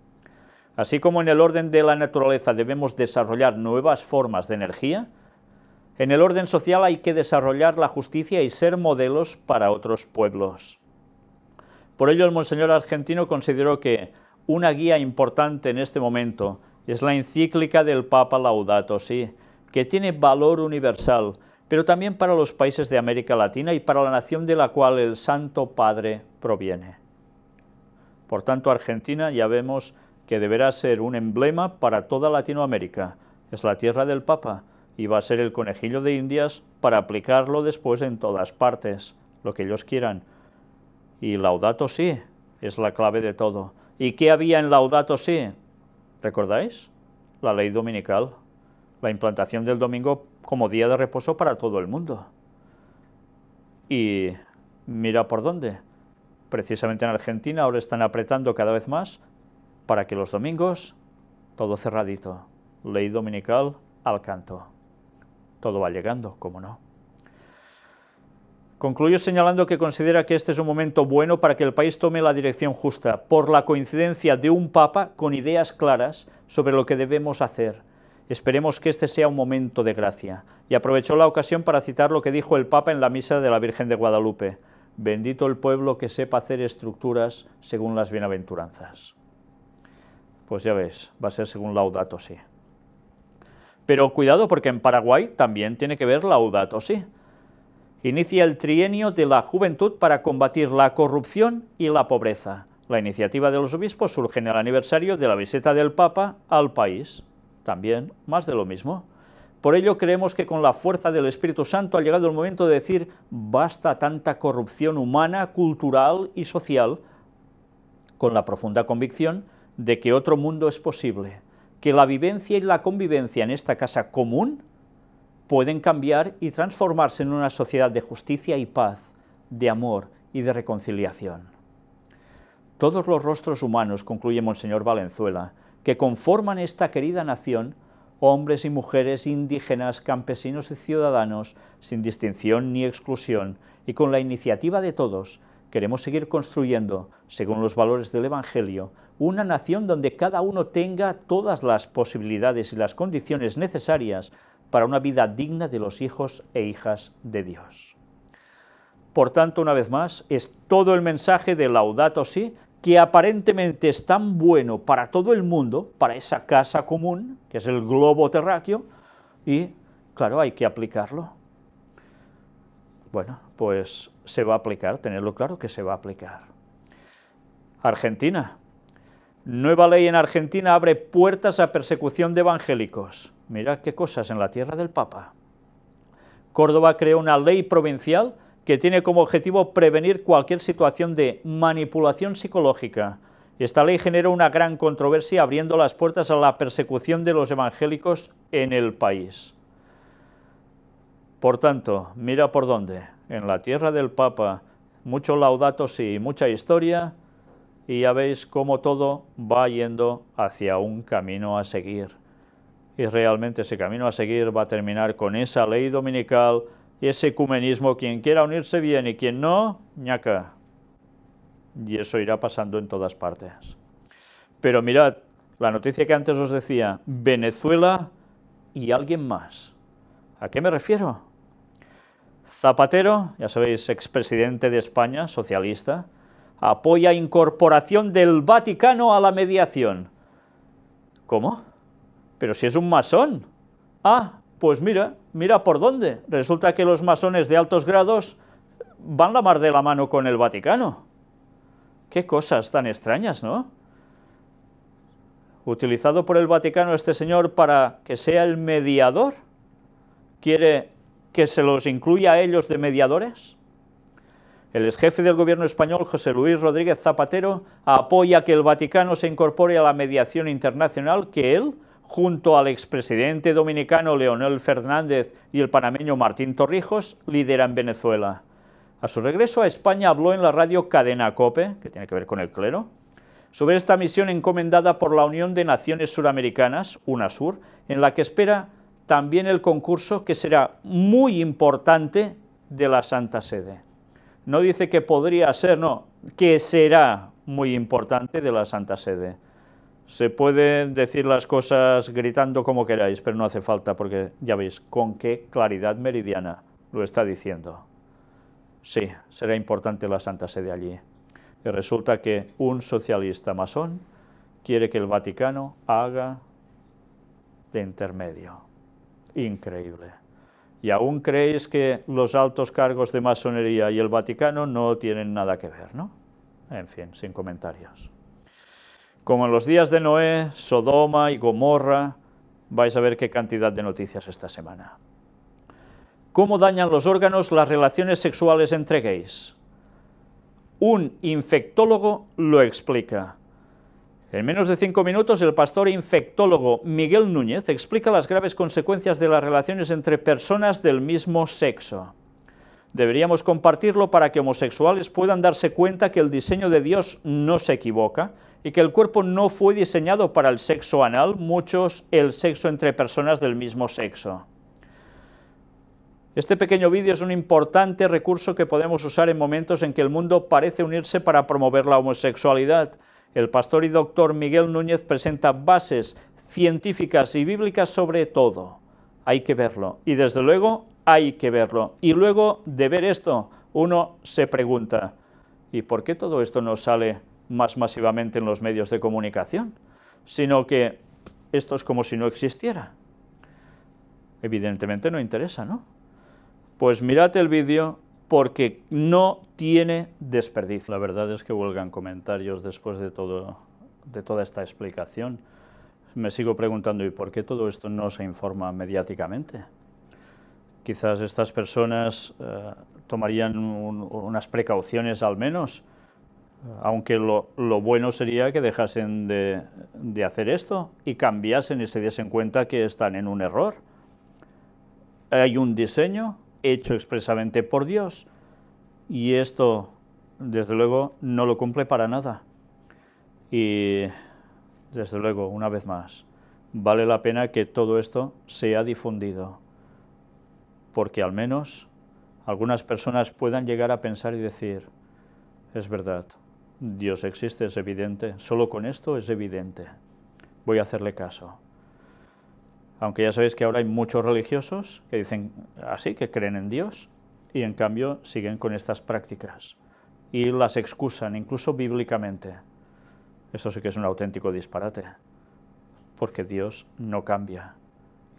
Speaker 1: Así como en el orden de la naturaleza debemos desarrollar nuevas formas de energía, en el orden social hay que desarrollar la justicia y ser modelos para otros pueblos. Por ello, el monseñor argentino consideró que una guía importante en este momento es la encíclica del Papa Laudato Si, que tiene valor universal, pero también para los países de América Latina y para la nación de la cual el Santo Padre proviene. Por tanto, Argentina ya vemos que deberá ser un emblema para toda Latinoamérica. Es la tierra del Papa, y va a ser el conejillo de indias para aplicarlo después en todas partes, lo que ellos quieran. Y Laudato sí es la clave de todo. ¿Y qué había en Laudato sí? ¿Recordáis? La ley dominical, la implantación del domingo como día de reposo para todo el mundo. Y mira por dónde. Precisamente en Argentina ahora están apretando cada vez más para que los domingos todo cerradito. Ley dominical al canto todo va llegando, cómo no. Concluyo señalando que considera que este es un momento bueno para que el país tome la dirección justa, por la coincidencia de un Papa con ideas claras sobre lo que debemos hacer. Esperemos que este sea un momento de gracia. Y aprovechó la ocasión para citar lo que dijo el Papa en la misa de la Virgen de Guadalupe. Bendito el pueblo que sepa hacer estructuras según las bienaventuranzas. Pues ya ves, va a ser según Laudato sí. Pero cuidado porque en Paraguay también tiene que ver la Laudato sí? Inicia el trienio de la juventud para combatir la corrupción y la pobreza. La iniciativa de los obispos surge en el aniversario de la visita del Papa al país. También más de lo mismo. Por ello creemos que con la fuerza del Espíritu Santo ha llegado el momento de decir basta tanta corrupción humana, cultural y social, con la profunda convicción de que otro mundo es posible, que la vivencia y la convivencia en esta casa común pueden cambiar y transformarse en una sociedad de justicia y paz, de amor y de reconciliación. Todos los rostros humanos, concluye Monseñor Valenzuela, que conforman esta querida nación, hombres y mujeres indígenas, campesinos y ciudadanos, sin distinción ni exclusión, y con la iniciativa de todos, Queremos seguir construyendo, según los valores del Evangelio, una nación donde cada uno tenga todas las posibilidades y las condiciones necesarias para una vida digna de los hijos e hijas de Dios. Por tanto, una vez más, es todo el mensaje de Laudato Si, que aparentemente es tan bueno para todo el mundo, para esa casa común, que es el globo terráqueo, y claro, hay que aplicarlo. Bueno, pues se va a aplicar, tenerlo claro que se va a aplicar. Argentina. Nueva ley en Argentina abre puertas a persecución de evangélicos. Mira qué cosas en la tierra del Papa. Córdoba creó una ley provincial que tiene como objetivo prevenir cualquier situación de manipulación psicológica. Esta ley generó una gran controversia abriendo las puertas a la persecución de los evangélicos en el país. Por tanto, mira por dónde. En la tierra del Papa, mucho laudato y mucha historia, y ya veis cómo todo va yendo hacia un camino a seguir. Y realmente ese camino a seguir va a terminar con esa ley dominical y ese ecumenismo. Quien quiera unirse bien y quien no, ñaca. Y eso irá pasando en todas partes. Pero mirad, la noticia que antes os decía, Venezuela y alguien más. ¿A qué me refiero? Zapatero, ya sabéis, expresidente de España, socialista, apoya incorporación del Vaticano a la mediación. ¿Cómo? Pero si es un masón. Ah, pues mira, mira por dónde. Resulta que los masones de altos grados van la mar de la mano con el Vaticano. Qué cosas tan extrañas, ¿no? Utilizado por el Vaticano este señor para que sea el mediador. Quiere que se los incluya a ellos de mediadores? El ex jefe del gobierno español, José Luis Rodríguez Zapatero, apoya que el Vaticano se incorpore a la mediación internacional que él, junto al expresidente dominicano Leonel Fernández y el panameño Martín Torrijos, lidera en Venezuela. A su regreso a España habló en la radio Cadena Cope, que tiene que ver con el clero, sobre esta misión encomendada por la Unión de Naciones Suramericanas, UNASUR, en la que espera también el concurso que será muy importante de la Santa Sede. No dice que podría ser, no, que será muy importante de la Santa Sede. Se pueden decir las cosas gritando como queráis, pero no hace falta porque ya veis con qué claridad meridiana lo está diciendo. Sí, será importante la Santa Sede allí. Y resulta que un socialista masón quiere que el Vaticano haga de intermedio. Increíble. Y aún creéis que los altos cargos de masonería y el Vaticano no tienen nada que ver, ¿no? En fin, sin comentarios. Como en los días de Noé, Sodoma y Gomorra, vais a ver qué cantidad de noticias esta semana. ¿Cómo dañan los órganos las relaciones sexuales entre gays? Un infectólogo lo explica. En menos de cinco minutos, el pastor infectólogo Miguel Núñez explica las graves consecuencias de las relaciones entre personas del mismo sexo. Deberíamos compartirlo para que homosexuales puedan darse cuenta que el diseño de Dios no se equivoca y que el cuerpo no fue diseñado para el sexo anal, muchos el sexo entre personas del mismo sexo. Este pequeño vídeo es un importante recurso que podemos usar en momentos en que el mundo parece unirse para promover la homosexualidad el pastor y doctor Miguel Núñez presenta bases científicas y bíblicas sobre todo. Hay que verlo. Y desde luego hay que verlo. Y luego de ver esto, uno se pregunta, ¿y por qué todo esto no sale más masivamente en los medios de comunicación? Sino que esto es como si no existiera. Evidentemente no interesa, ¿no? Pues mirad el vídeo porque no tiene desperdicio. La verdad es que huelgan comentarios después de, todo, de toda esta explicación. Me sigo preguntando, ¿y por qué todo esto no se informa mediáticamente? Quizás estas personas eh, tomarían unas precauciones al menos, aunque lo, bueno sería que dejasen de, de hacer esto y cambiasen y se diesen cuenta que están en un error. Hay un diseño hecho expresamente por Dios. Y esto, desde luego, no lo cumple para nada. Y, desde luego, una vez más, vale la pena que todo esto sea difundido, porque al menos algunas personas puedan llegar a pensar y decir, es verdad, Dios existe, es evidente, solo con esto es evidente, voy a hacerle caso. Aunque ya sabéis que ahora hay muchos religiosos que dicen así, que creen en Dios, y en cambio siguen con estas prácticas y las excusan, incluso bíblicamente. Eso sí que es un auténtico disparate, porque Dios no cambia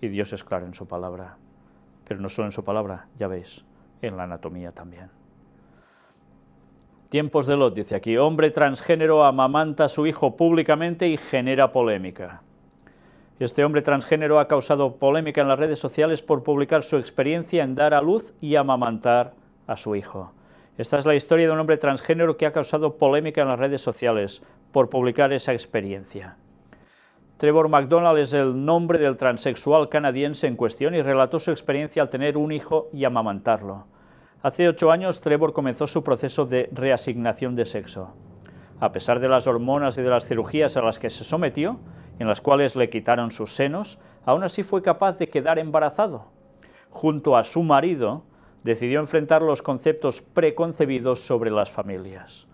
Speaker 1: y Dios es claro en su palabra, pero no solo en su palabra, ya veis, en la anatomía también. Tiempos de Lot, dice aquí, hombre transgénero amamanta a su hijo públicamente y genera polémica. Este hombre transgénero ha causado polémica en las redes sociales por publicar su experiencia en dar a luz y amamantar a su hijo. Esta es la historia de un hombre transgénero que ha causado polémica en las redes sociales por publicar esa experiencia. Trevor McDonald es el nombre del transexual canadiense en cuestión y relató su experiencia al tener un hijo y amamantarlo. Hace ocho años Trevor comenzó su proceso de reasignación de sexo a pesar de las hormonas y de las cirugías a las que se sometió, en las cuales le quitaron sus senos, aún así fue capaz de quedar embarazado. Junto a su marido, decidió enfrentar los conceptos preconcebidos sobre las familias.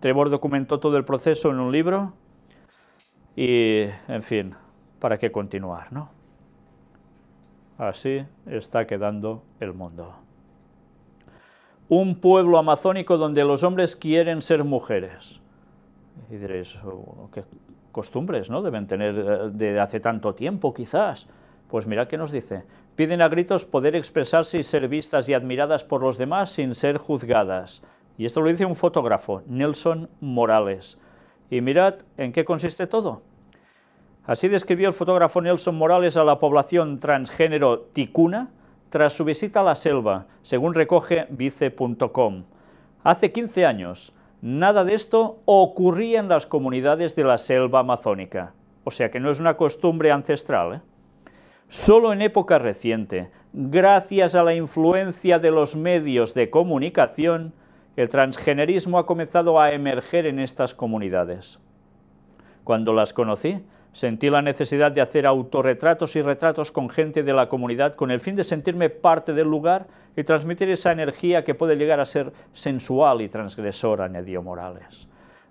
Speaker 1: Trevor documentó todo el proceso en un libro y, en fin, para qué continuar, ¿no? Así está quedando el mundo. Un pueblo amazónico donde los hombres quieren ser mujeres y diréis, oh, qué costumbres ¿no? deben tener eh, de hace tanto tiempo quizás. Pues mirad qué nos dice. Piden a gritos poder expresarse y ser vistas y admiradas por los demás sin ser juzgadas. Y esto lo dice un fotógrafo, Nelson Morales. Y mirad en qué consiste todo. Así describió el fotógrafo Nelson Morales a la población transgénero ticuna tras su visita a la selva, según recoge vice.com. Hace 15 años, Nada de esto ocurría en las comunidades de la selva amazónica, o sea que no es una costumbre ancestral. ¿eh? Solo en época reciente, gracias a la influencia de los medios de comunicación, el transgenerismo ha comenzado a emerger en estas comunidades. Cuando las conocí, Sentí la necesidad de hacer autorretratos y retratos con gente de la comunidad con el fin de sentirme parte del lugar y transmitir esa energía que puede llegar a ser sensual y transgresora, añadió Morales.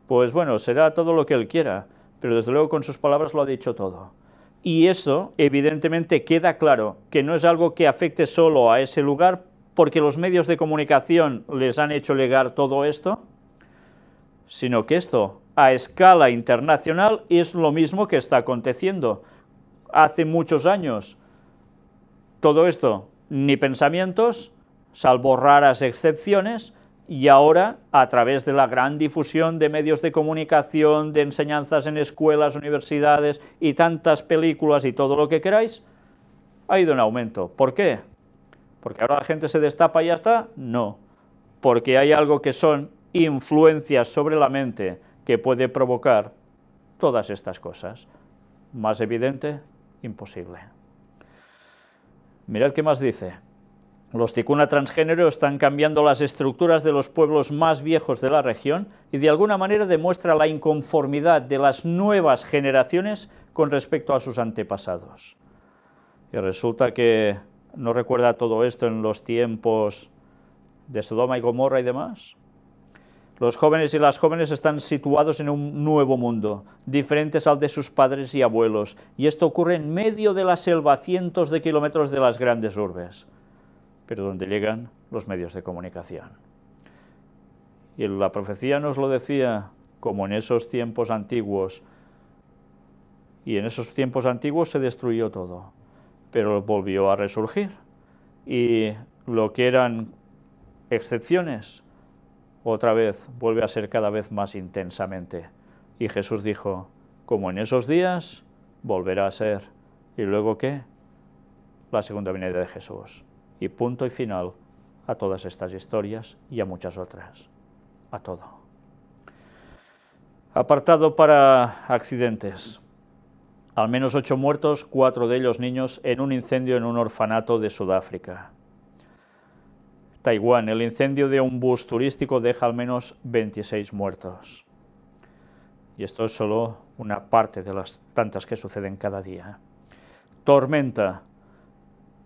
Speaker 1: Pues bueno, será todo lo que él quiera, pero desde luego con sus palabras lo ha dicho todo. Y eso, evidentemente, queda claro, que no es algo que afecte solo a ese lugar porque los medios de comunicación les han hecho llegar todo esto, sino que esto a escala internacional es lo mismo que está aconteciendo. Hace muchos años, todo esto, ni pensamientos, salvo raras excepciones, y ahora, a través de la gran difusión de medios de comunicación, de enseñanzas en escuelas, universidades y tantas películas y todo lo que queráis, ha ido en aumento. ¿Por qué? ¿Porque ahora la gente se destapa y ya está? No, porque hay algo que son influencias sobre la mente, que puede provocar todas estas cosas. Más evidente, imposible. Mirad qué más dice. Los ticuna transgénero están cambiando las estructuras de los pueblos más viejos de la región y de alguna manera demuestra la inconformidad de las nuevas generaciones con respecto a sus antepasados. Y resulta que no recuerda todo esto en los tiempos de Sodoma y Gomorra y demás. Los jóvenes y las jóvenes están situados en un nuevo mundo, diferentes al de sus padres y abuelos, y esto ocurre en medio de la selva, cientos de kilómetros de las grandes urbes, pero donde llegan los medios de comunicación. Y la profecía nos lo decía, como en esos tiempos antiguos, y en esos tiempos antiguos se destruyó todo, pero volvió a resurgir. Y lo que eran excepciones otra vez vuelve a ser cada vez más intensamente. Y Jesús dijo, como en esos días, volverá a ser. ¿Y luego qué? La segunda venida de Jesús. Y punto y final a todas estas historias y a muchas otras. A todo. Apartado para accidentes. Al menos ocho muertos, cuatro de ellos niños, en un incendio en un orfanato de Sudáfrica. Taiwán, el incendio de un bus turístico deja al menos 26 muertos. Y esto es solo una parte de las tantas que suceden cada día. Tormenta.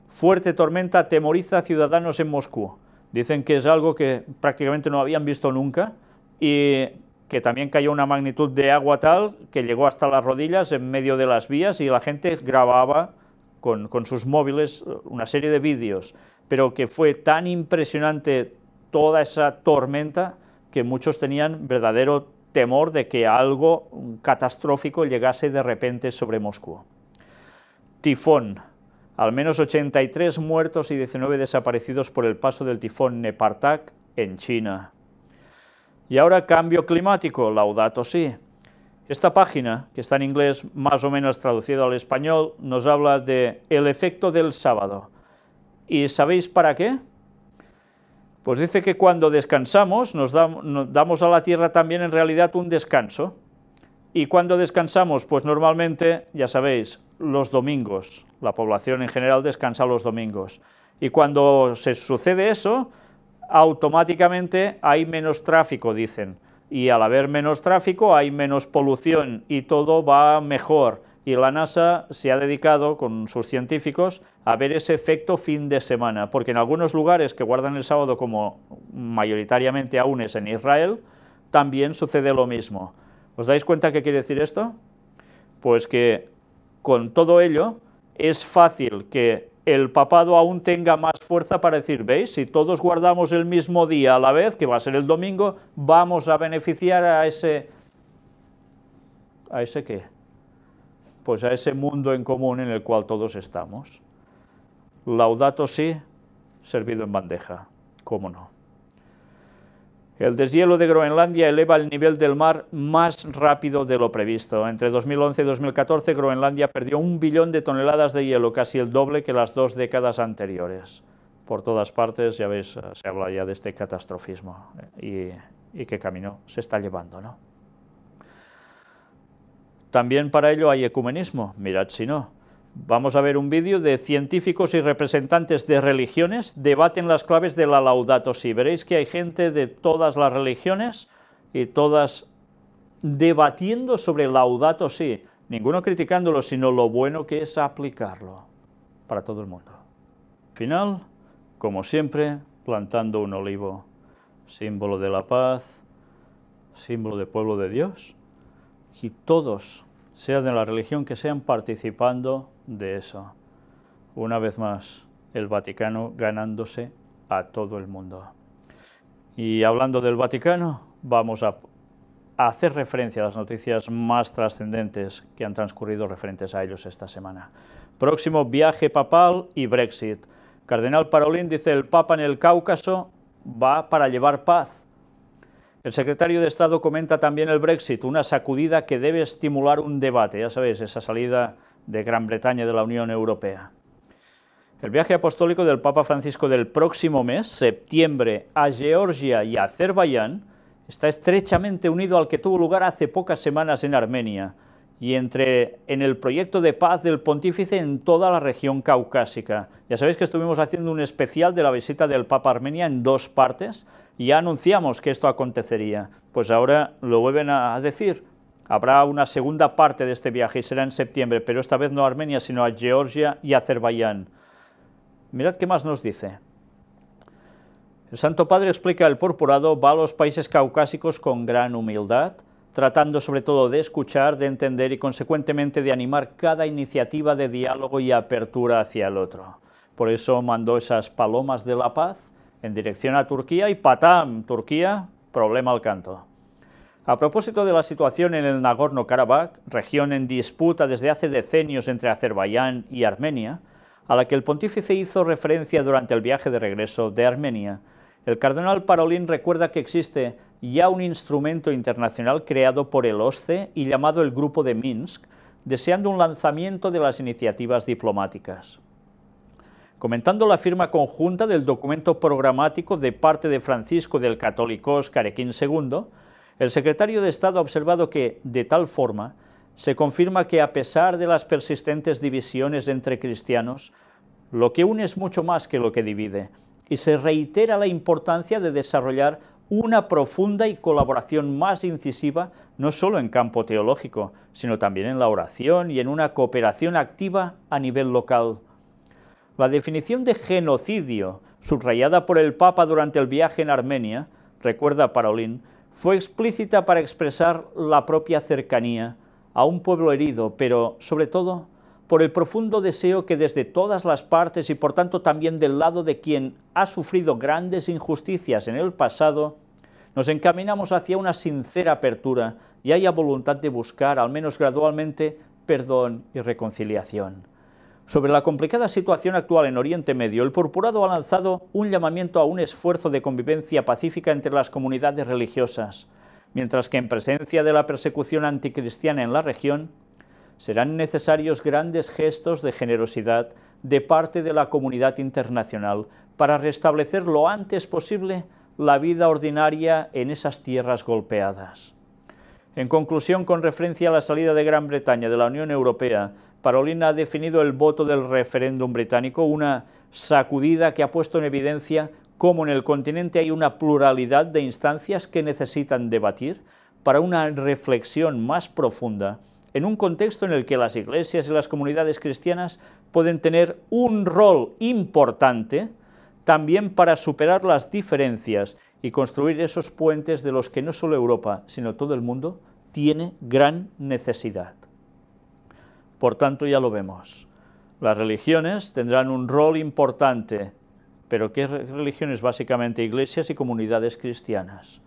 Speaker 1: Fuerte tormenta atemoriza a ciudadanos en Moscú. Dicen que es algo que prácticamente no habían visto nunca y que también cayó una magnitud de agua tal que llegó hasta las rodillas en medio de las vías y la gente grababa con, con sus móviles una serie de vídeos pero que fue tan impresionante toda esa tormenta que muchos tenían verdadero temor de que algo catastrófico llegase de repente sobre Moscú. Tifón. Al menos 83 muertos y 19 desaparecidos por el paso del tifón Nepartak en China. Y ahora cambio climático, laudato sí. Esta página, que está en inglés más o menos traducido al español, nos habla de el efecto del sábado ¿Y sabéis para qué? Pues dice que cuando descansamos, nos, damos a la tierra también en realidad un descanso. ¿Y cuando descansamos? Pues normalmente, ya sabéis, los domingos. La población en general descansa los domingos. Y cuando se sucede eso, automáticamente hay menos tráfico, dicen. Y al haber menos tráfico hay menos polución y todo va mejor y la NASA se ha dedicado con sus científicos a ver ese efecto fin de semana, porque en algunos lugares que guardan el sábado, como mayoritariamente aún es en Israel, también sucede lo mismo. ¿Os dais cuenta qué quiere decir esto? Pues que con todo ello es fácil que el papado aún tenga más fuerza para decir, veis, si todos guardamos el mismo día a la vez, que va a ser el domingo, vamos a beneficiar a ese... ¿A ese qué? pues a ese mundo en común en el cual todos estamos. Laudato si, servido en bandeja, cómo no. El deshielo de Groenlandia eleva el nivel del mar más rápido de lo previsto. Entre 2011 y 2014, Groenlandia perdió un billón de toneladas de hielo, casi el doble que las dos décadas anteriores. Por todas partes, ya veis, se habla ya de este catastrofismo eh, y, y qué camino se está llevando, ¿no? También para ello hay ecumenismo, mirad si no. Vamos a ver un vídeo de científicos y representantes de religiones debaten las claves de la Laudato Si. Veréis que hay gente de todas las religiones y todas debatiendo sobre Laudato Si. Ninguno criticándolo, sino lo bueno que es aplicarlo para todo el mundo. Final, como siempre, plantando un olivo, símbolo de la paz, símbolo de pueblo de Dios y todos, sean de la religión que sean, participando de eso. Una vez más, el Vaticano ganándose a todo el mundo. Y hablando del Vaticano, vamos a hacer referencia a las noticias más trascendentes que han transcurrido referentes a ellos esta semana. Próximo viaje papal y Brexit. Cardenal Parolín dice el Papa en el Cáucaso va para llevar paz el secretario de Estado comenta también el Brexit, una sacudida que debe estimular un debate, ya sabéis, esa salida de Gran Bretaña de la Unión Europea. El viaje apostólico del Papa Francisco del próximo mes, septiembre, a Georgia y a Azerbaiyán, está estrechamente unido al que tuvo lugar hace pocas semanas en Armenia, y entre, en el proyecto de paz del pontífice en toda la región caucásica. Ya sabéis que estuvimos haciendo un especial de la visita del Papa Armenia en dos partes y ya anunciamos que esto acontecería. Pues ahora lo vuelven a decir. Habrá una segunda parte de este viaje y será en septiembre, pero esta vez no a Armenia, sino a Georgia y Azerbaiyán. Mirad qué más nos dice. El Santo Padre explica el porporado va a los países caucásicos con gran humildad, tratando sobre todo de escuchar, de entender y consecuentemente de animar cada iniciativa de diálogo y apertura hacia el otro. Por eso mandó esas palomas de la paz en dirección a Turquía y patam, Turquía, problema al canto. A propósito de la situación en el Nagorno-Karabaj, región en disputa desde hace decenios entre Azerbaiyán y Armenia, a la que el pontífice hizo referencia durante el viaje de regreso de Armenia, el cardenal Parolin recuerda que existe ya un instrumento internacional creado por el OSCE y llamado el Grupo de Minsk, deseando un lanzamiento de las iniciativas diplomáticas. Comentando la firma conjunta del documento programático de parte de Francisco del católico Carequín II, el secretario de Estado ha observado que, de tal forma, se confirma que a pesar de las persistentes divisiones entre cristianos, lo que une es mucho más que lo que divide, y se reitera la importancia de desarrollar una profunda y colaboración más incisiva, no solo en campo teológico, sino también en la oración y en una cooperación activa a nivel local. La definición de genocidio, subrayada por el Papa durante el viaje en Armenia, recuerda Parolín, fue explícita para expresar la propia cercanía a un pueblo herido, pero sobre todo por el profundo deseo que desde todas las partes y por tanto también del lado de quien ha sufrido grandes injusticias en el pasado, nos encaminamos hacia una sincera apertura y haya voluntad de buscar, al menos gradualmente, perdón y reconciliación. Sobre la complicada situación actual en Oriente Medio, el Purpurado ha lanzado un llamamiento a un esfuerzo de convivencia pacífica entre las comunidades religiosas, mientras que en presencia de la persecución anticristiana en la región, serán necesarios grandes gestos de generosidad de parte de la comunidad internacional para restablecer lo antes posible la vida ordinaria en esas tierras golpeadas. En conclusión, con referencia a la salida de Gran Bretaña de la Unión Europea, Parolina ha definido el voto del referéndum británico una sacudida que ha puesto en evidencia cómo en el continente hay una pluralidad de instancias que necesitan debatir para una reflexión más profunda en un contexto en el que las iglesias y las comunidades cristianas pueden tener un rol importante también para superar las diferencias y construir esos puentes de los que no solo Europa, sino todo el mundo, tiene gran necesidad. Por tanto, ya lo vemos, las religiones tendrán un rol importante, pero ¿qué religiones? Básicamente iglesias y comunidades cristianas.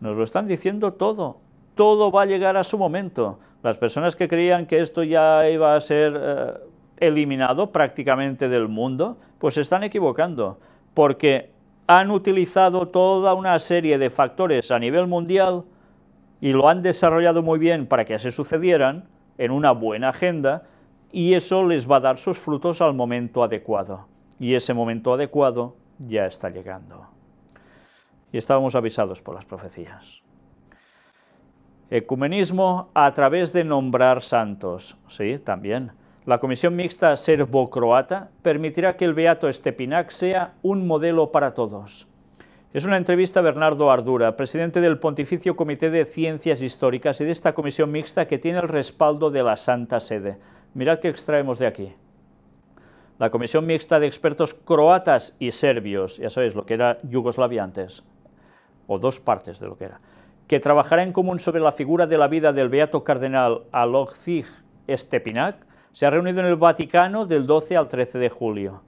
Speaker 1: Nos lo están diciendo todo, todo va a llegar a su momento. Las personas que creían que esto ya iba a ser eh, eliminado prácticamente del mundo, pues se están equivocando, porque han utilizado toda una serie de factores a nivel mundial y lo han desarrollado muy bien para que se sucedieran en una buena agenda y eso les va a dar sus frutos al momento adecuado. Y ese momento adecuado ya está llegando. Y estábamos avisados por las profecías. Ecumenismo a través de nombrar santos. Sí, también. La comisión mixta serbo-croata permitirá que el Beato Stepinac sea un modelo para todos. Es una entrevista a Bernardo Ardura, presidente del Pontificio Comité de Ciencias Históricas y de esta comisión mixta que tiene el respaldo de la Santa Sede. Mirad qué extraemos de aquí. La comisión mixta de expertos croatas y serbios, ya sabéis lo que era Yugoslavia antes, o dos partes de lo que era que trabajará en común sobre la figura de la vida del beato cardenal Alokzig Stepinac, se ha reunido en el Vaticano del 12 al 13 de julio.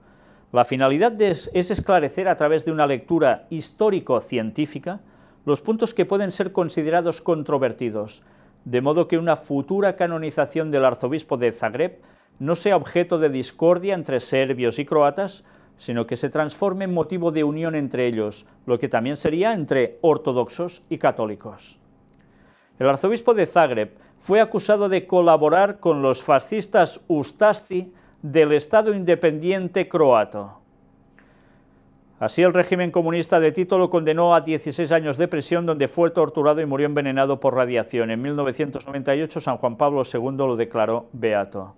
Speaker 1: La finalidad es, es esclarecer a través de una lectura histórico-científica los puntos que pueden ser considerados controvertidos, de modo que una futura canonización del arzobispo de Zagreb no sea objeto de discordia entre serbios y croatas, sino que se transforme en motivo de unión entre ellos, lo que también sería entre ortodoxos y católicos. El arzobispo de Zagreb fue acusado de colaborar con los fascistas Ustasi del Estado independiente croato. Así el régimen comunista de Tito lo condenó a 16 años de prisión donde fue torturado y murió envenenado por radiación. En 1998 San Juan Pablo II lo declaró beato.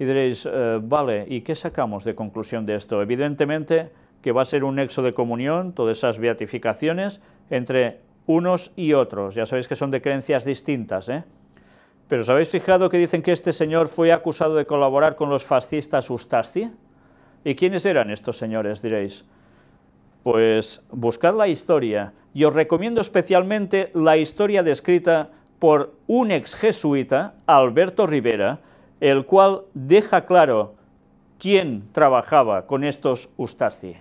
Speaker 1: Y diréis, eh, vale, ¿y qué sacamos de conclusión de esto? Evidentemente que va a ser un nexo de comunión, todas esas beatificaciones, entre unos y otros. Ya sabéis que son de creencias distintas, ¿eh? Pero ¿os habéis fijado que dicen que este señor fue acusado de colaborar con los fascistas Ustasi? ¿Y quiénes eran estos señores, diréis? Pues buscad la historia, y os recomiendo especialmente la historia descrita por un ex jesuita, Alberto Rivera, el cual deja claro quién trabajaba con estos ustasi.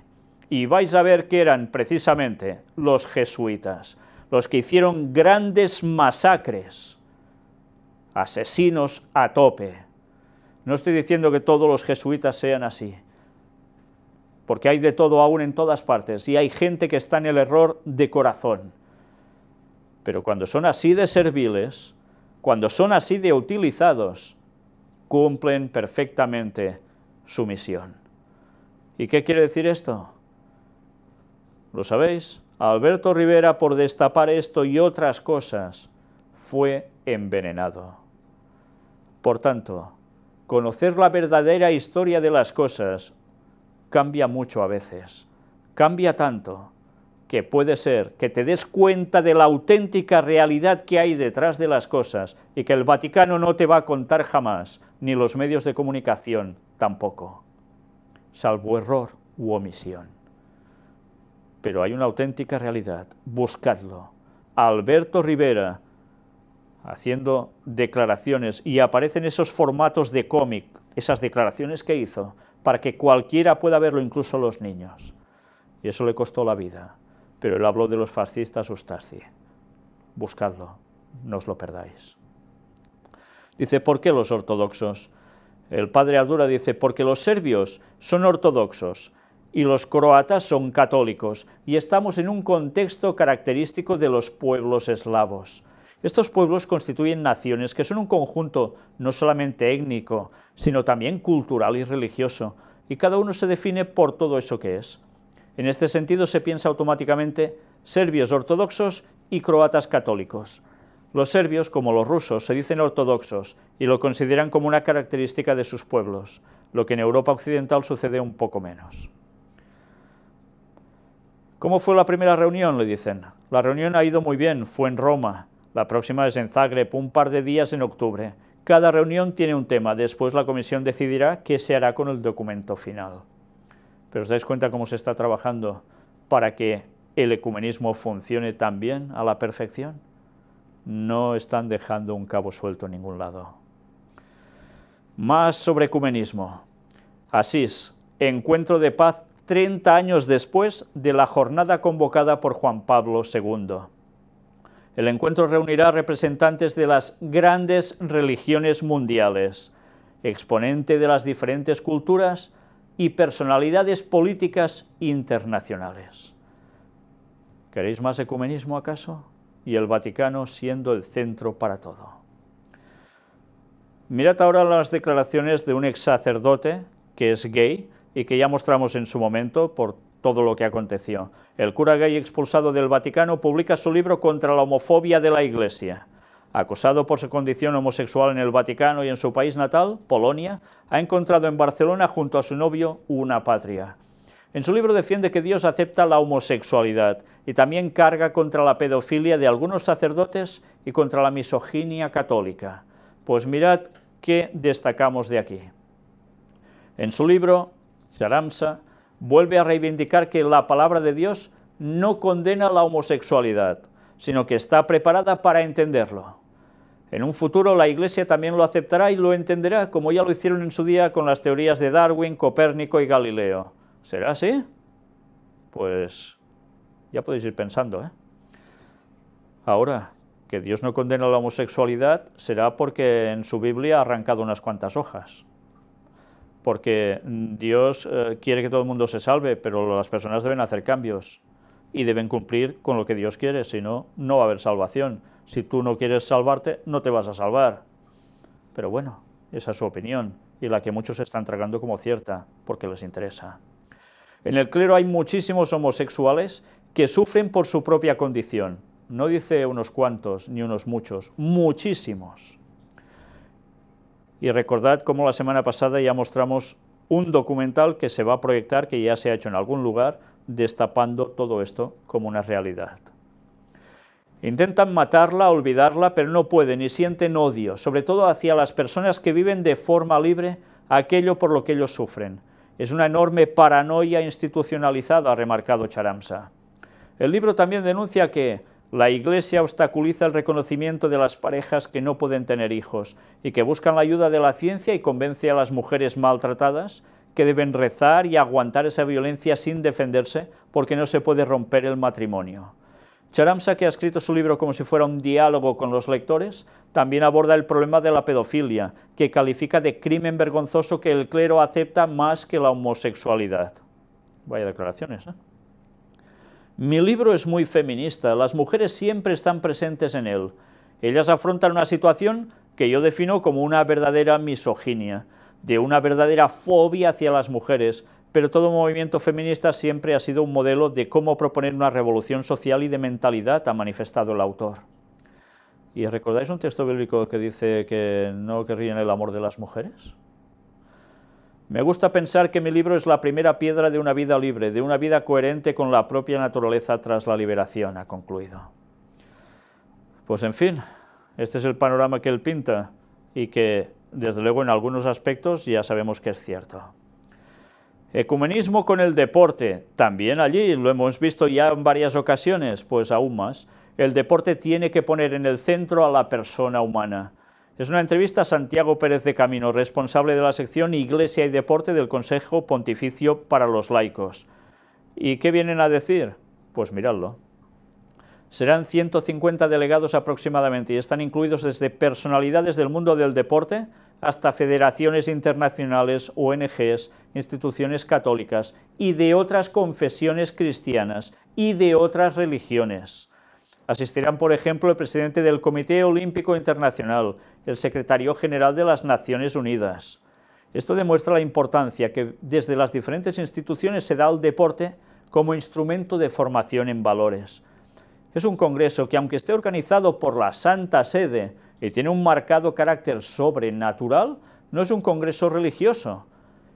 Speaker 1: Y vais a ver que eran precisamente los jesuitas, los que hicieron grandes masacres, asesinos a tope. No estoy diciendo que todos los jesuitas sean así, porque hay de todo aún en todas partes, y hay gente que está en el error de corazón. Pero cuando son así de serviles, cuando son así de utilizados, cumplen perfectamente su misión. ¿Y qué quiere decir esto? ¿Lo sabéis? Alberto Rivera, por destapar esto y otras cosas, fue envenenado. Por tanto, conocer la verdadera historia de las cosas cambia mucho a veces, cambia tanto que puede ser que te des cuenta de la auténtica realidad que hay detrás de las cosas y que el Vaticano no te va a contar jamás, ni los medios de comunicación tampoco, salvo error u omisión. Pero hay una auténtica realidad, buscadlo. Alberto Rivera haciendo declaraciones y aparecen esos formatos de cómic, esas declaraciones que hizo, para que cualquiera pueda verlo, incluso los niños. Y eso le costó la vida pero él habló de los fascistas Ustasi. Buscadlo, no os lo perdáis. Dice, ¿por qué los ortodoxos? El padre Ardura dice, porque los serbios son ortodoxos y los croatas son católicos y estamos en un contexto característico de los pueblos eslavos. Estos pueblos constituyen naciones que son un conjunto no solamente étnico, sino también cultural y religioso, y cada uno se define por todo eso que es. En este sentido se piensa automáticamente serbios ortodoxos y croatas católicos. Los serbios, como los rusos, se dicen ortodoxos y lo consideran como una característica de sus pueblos, lo que en Europa Occidental sucede un poco menos. ¿Cómo fue la primera reunión? Le dicen. La reunión ha ido muy bien, fue en Roma. La próxima es en Zagreb, un par de días en octubre. Cada reunión tiene un tema, después la comisión decidirá qué se hará con el documento final. Pero os dais cuenta cómo se está trabajando para que el ecumenismo funcione también a la perfección. No están dejando un cabo suelto en ningún lado. Más sobre ecumenismo. Asís, encuentro de paz 30 años después de la jornada convocada por Juan Pablo II. El encuentro reunirá representantes de las grandes religiones mundiales, exponente de las diferentes culturas y personalidades políticas internacionales. ¿Queréis más ecumenismo acaso? Y el Vaticano siendo el centro para todo. Mirad ahora las declaraciones de un ex sacerdote que es gay y que ya mostramos en su momento por todo lo que aconteció. El cura gay expulsado del Vaticano publica su libro Contra la homofobia de la Iglesia acosado por su condición homosexual en el Vaticano y en su país natal, Polonia, ha encontrado en Barcelona junto a su novio una patria. En su libro defiende que Dios acepta la homosexualidad y también carga contra la pedofilia de algunos sacerdotes y contra la misoginia católica. Pues mirad qué destacamos de aquí. En su libro, Sharamsa vuelve a reivindicar que la palabra de Dios no condena la homosexualidad, sino que está preparada para entenderlo. En un futuro la Iglesia también lo aceptará y lo entenderá, como ya lo hicieron en su día con las teorías de Darwin, Copérnico y Galileo. ¿Será así? Pues ya podéis ir pensando. ¿eh? Ahora, que Dios no condena la homosexualidad será porque en su Biblia ha arrancado unas cuantas hojas. Porque Dios eh, quiere que todo el mundo se salve, pero las personas deben hacer cambios y deben cumplir con lo que Dios quiere, si no, no va a haber salvación. Si tú no quieres salvarte, no te vas a salvar. Pero bueno, esa es su opinión y la que muchos están tragando como cierta, porque les interesa. En el clero hay muchísimos homosexuales que sufren por su propia condición. No dice unos cuantos ni unos muchos, muchísimos. Y recordad cómo la semana pasada ya mostramos un documental que se va a proyectar, que ya se ha hecho en algún lugar, destapando todo esto como una realidad. Intentan matarla, olvidarla, pero no pueden y sienten odio, sobre todo hacia las personas que viven de forma libre aquello por lo que ellos sufren. Es una enorme paranoia institucionalizada, ha remarcado Charamsa. El libro también denuncia que la Iglesia obstaculiza el reconocimiento de las parejas que no pueden tener hijos y que buscan la ayuda de la ciencia y convence a las mujeres maltratadas que deben rezar y aguantar esa violencia sin defenderse porque no se puede romper el matrimonio. Charamsa, que ha escrito su libro como si fuera un diálogo con los lectores, también aborda el problema de la pedofilia, que califica de crimen vergonzoso que el clero acepta más que la homosexualidad. Vaya declaraciones, ¿eh? Mi libro es muy feminista, las mujeres siempre están presentes en él. Ellas afrontan una situación que yo defino como una verdadera misoginia, de una verdadera fobia hacia las mujeres, pero todo movimiento feminista siempre ha sido un modelo de cómo proponer una revolución social y de mentalidad, ha manifestado el autor. ¿Y recordáis un texto bíblico que dice que no querrían el amor de las mujeres? Me gusta pensar que mi libro es la primera piedra de una vida libre, de una vida coherente con la propia naturaleza tras la liberación, ha concluido. Pues en fin, este es el panorama que él pinta y que, desde luego, en algunos aspectos ya sabemos que es cierto. Ecumenismo con el deporte, también allí, lo hemos visto ya en varias ocasiones, pues aún más, el deporte tiene que poner en el centro a la persona humana. Es una entrevista a Santiago Pérez de Camino, responsable de la sección Iglesia y Deporte del Consejo Pontificio para los Laicos. ¿Y qué vienen a decir? Pues miradlo. Serán 150 delegados aproximadamente y están incluidos desde personalidades del mundo del deporte, hasta federaciones internacionales, ONGs, instituciones católicas y de otras confesiones cristianas y de otras religiones. Asistirán, por ejemplo, el presidente del Comité Olímpico Internacional, el secretario general de las Naciones Unidas. Esto demuestra la importancia que desde las diferentes instituciones se da al deporte como instrumento de formación en valores. Es un congreso que, aunque esté organizado por la Santa Sede, y tiene un marcado carácter sobrenatural, no es un congreso religioso,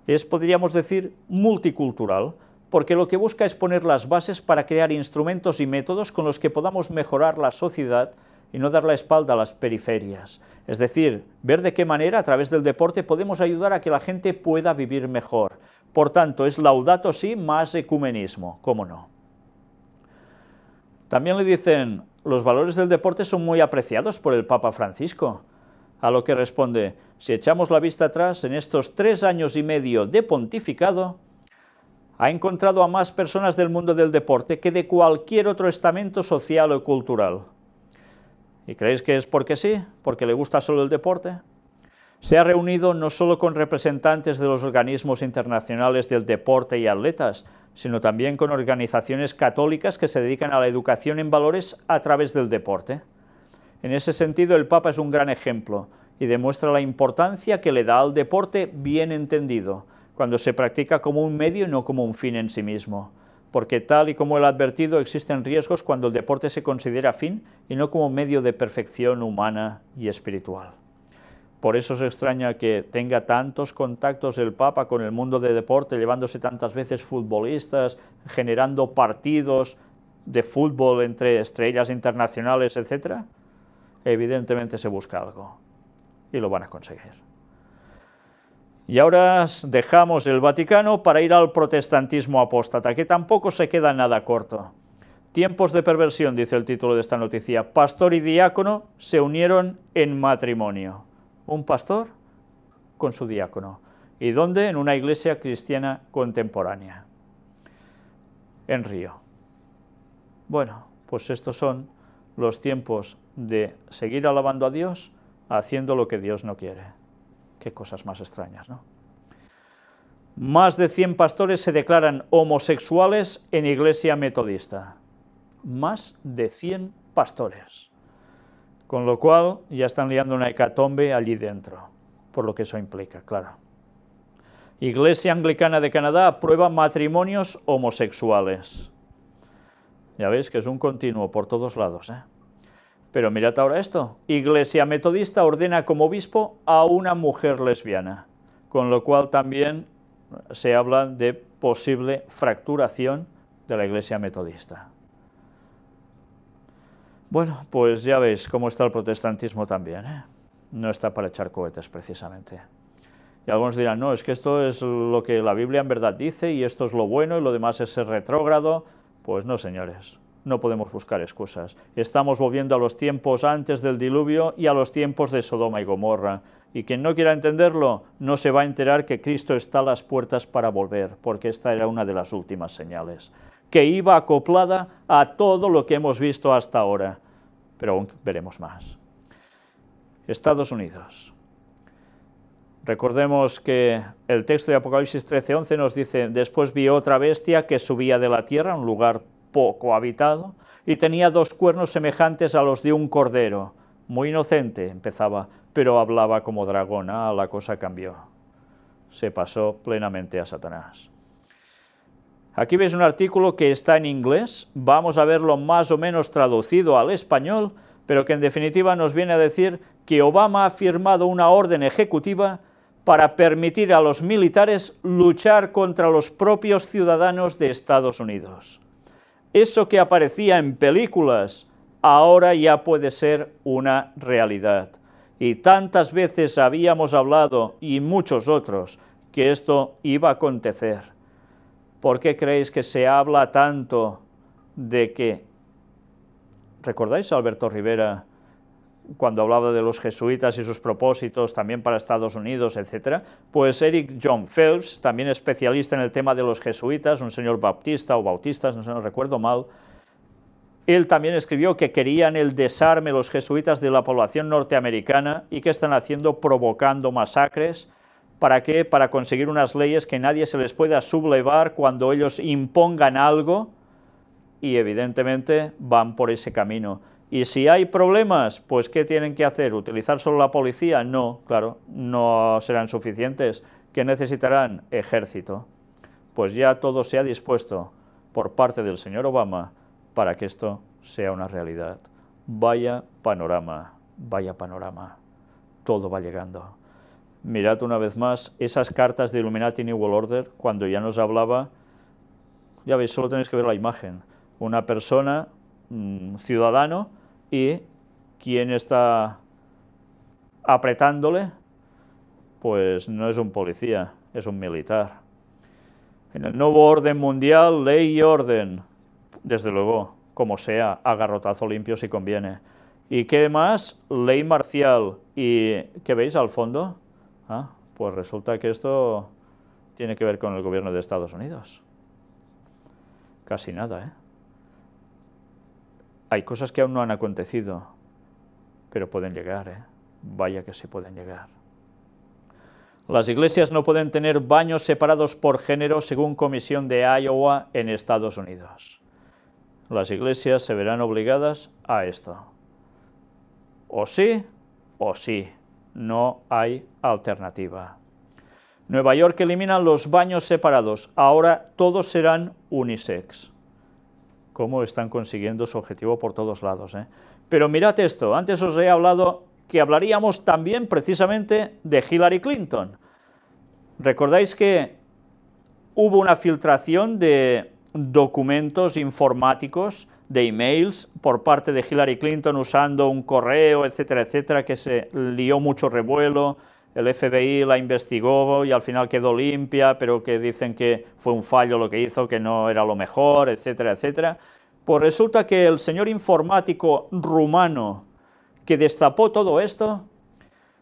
Speaker 1: es, podríamos decir, multicultural, porque lo que busca es poner las bases para crear instrumentos y métodos con los que podamos mejorar la sociedad y no dar la espalda a las periferias. Es decir, ver de qué manera a través del deporte podemos ayudar a que la gente pueda vivir mejor. Por tanto, es laudato sí más ecumenismo, ¿cómo no? También le dicen los valores del deporte son muy apreciados por el Papa Francisco. A lo que responde, si echamos la vista atrás, en estos tres años y medio de pontificado, ha encontrado a más personas del mundo del deporte que de cualquier otro estamento social o cultural. ¿Y creéis que es porque sí? ¿Porque le gusta solo el deporte? Se ha reunido no solo con representantes de los organismos internacionales del deporte y atletas, sino también con organizaciones católicas que se dedican a la educación en valores a través del deporte. En ese sentido, el Papa es un gran ejemplo y demuestra la importancia que le da al deporte bien entendido, cuando se practica como un medio y no como un fin en sí mismo. Porque tal y como él ha advertido, existen riesgos cuando el deporte se considera fin y no como medio de perfección humana y espiritual. Por eso se extraña que tenga tantos contactos el Papa con el mundo de deporte, llevándose tantas veces futbolistas, generando partidos de fútbol entre estrellas internacionales, etc. Evidentemente se busca algo y lo van a conseguir. Y ahora dejamos el Vaticano para ir al protestantismo apóstata, que tampoco se queda nada corto. Tiempos de perversión, dice el título de esta noticia. Pastor y diácono se unieron en matrimonio un pastor con su diácono. ¿Y dónde? En una iglesia cristiana contemporánea, en Río. Bueno, pues estos son los tiempos de seguir alabando a Dios haciendo lo que Dios no quiere. Qué cosas más extrañas, ¿no? Más de 100 pastores se declaran homosexuales en iglesia metodista. Más de 100 pastores. Con lo cual ya están liando una hecatombe allí dentro, por lo que eso implica, claro. Iglesia Anglicana de Canadá aprueba matrimonios homosexuales. Ya veis que es un continuo por todos lados. ¿eh? Pero mirad ahora esto. Iglesia Metodista ordena como obispo a una mujer lesbiana, con lo cual también se habla de posible fracturación de la Iglesia Metodista. Bueno, pues ya veis cómo está el protestantismo también. ¿eh? No está para echar cohetes, precisamente. Y algunos dirán, no, es que esto es lo que la Biblia en verdad dice y esto es lo bueno y lo demás es el retrógrado. Pues no, señores, no podemos buscar excusas. Estamos volviendo a los tiempos antes del diluvio y a los tiempos de Sodoma y Gomorra. Y quien no quiera entenderlo, no se va a enterar que Cristo está a las puertas para volver, porque esta era una de las últimas señales, que iba acoplada a todo lo que hemos visto hasta ahora pero aún veremos más. Estados Unidos. Recordemos que el texto de Apocalipsis 13:11 nos dice, después vio otra bestia que subía de la tierra, un lugar poco habitado, y tenía dos cuernos semejantes a los de un cordero. Muy inocente empezaba, pero hablaba como dragón. Ah, la cosa cambió. Se pasó plenamente a Satanás. Aquí ves un artículo que está en inglés, vamos a verlo más o menos traducido al español, pero que en definitiva nos viene a decir que Obama ha firmado una orden ejecutiva para permitir a los militares luchar contra los propios ciudadanos de Estados Unidos. Eso que aparecía en películas ahora ya puede ser una realidad. Y tantas veces habíamos hablado, y muchos otros, que esto iba a acontecer. ¿Por qué creéis que se habla tanto de que... ¿Recordáis a Alberto Rivera cuando hablaba de los jesuitas y sus propósitos también para Estados Unidos, etcétera? Pues Eric John Phelps, también especialista en el tema de los jesuitas, un señor bautista o bautistas, no se lo recuerdo mal, él también escribió que querían el desarme los jesuitas de la población norteamericana y que están haciendo provocando masacres ¿Para qué? Para conseguir unas leyes que nadie se les pueda sublevar cuando ellos impongan algo y evidentemente van por ese camino. Y si hay problemas, pues ¿qué tienen que hacer? ¿Utilizar solo la policía? No, claro, no serán suficientes. ¿Qué necesitarán? Ejército. Pues ya todo se ha dispuesto por parte del señor Obama para que esto sea una realidad. Vaya panorama, vaya panorama. Todo va llegando mirad una vez más esas cartas de Illuminati New World Order, cuando ya nos hablaba, ya veis, solo tenéis que ver la imagen, una persona, un mm, ciudadano, y quien está apretándole, pues no es un policía, es un militar. En el nuevo orden mundial, ley y orden, desde luego, como sea, agarrotazo limpio si conviene. ¿Y qué más? Ley marcial. ¿Y qué veis al fondo? Ah, pues resulta que esto tiene que ver con el gobierno de Estados Unidos. Casi nada, ¿eh? Hay cosas que aún no han acontecido, pero pueden llegar, ¿eh? Vaya que se pueden llegar. Las iglesias no pueden tener baños separados por género según comisión de Iowa en Estados Unidos. Las iglesias se verán obligadas a esto. O sí, o sí. No hay alternativa. Nueva York elimina los baños separados. Ahora todos serán unisex. Cómo están consiguiendo su objetivo por todos lados. Eh? Pero mirad esto. Antes os he hablado que hablaríamos también precisamente de Hillary Clinton. ¿Recordáis que hubo una filtración de documentos informáticos de emails por parte de Hillary Clinton usando un correo, etcétera, etcétera, que se lió mucho revuelo, el FBI la investigó y al final quedó limpia, pero que dicen que fue un fallo lo que hizo, que no era lo mejor, etcétera, etcétera. Pues resulta que el señor informático rumano que destapó todo esto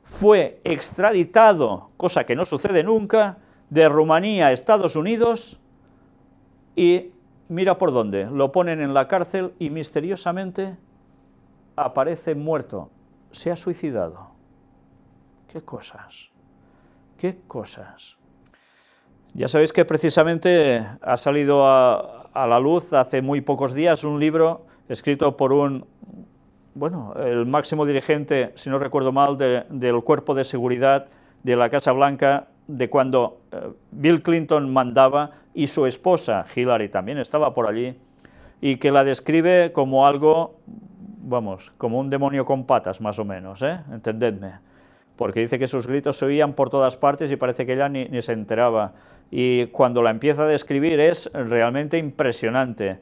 Speaker 1: fue extraditado, cosa que no sucede nunca, de Rumanía a Estados Unidos y mira por dónde, lo ponen en la cárcel y misteriosamente aparece muerto, se ha suicidado. ¿Qué cosas? ¿Qué cosas? Ya sabéis que precisamente ha salido a, la luz hace muy pocos días un libro escrito por un, bueno, el máximo dirigente, si no recuerdo mal, del cuerpo de seguridad de la Casa Blanca, de cuando eh, Bill Clinton mandaba y su esposa Hillary también estaba por allí, y que la describe como algo, vamos, como un demonio con patas más o menos, ¿eh? entendedme, porque dice que sus gritos se oían por todas partes y parece que ella ni, se enteraba, y cuando la empieza a describir es realmente impresionante.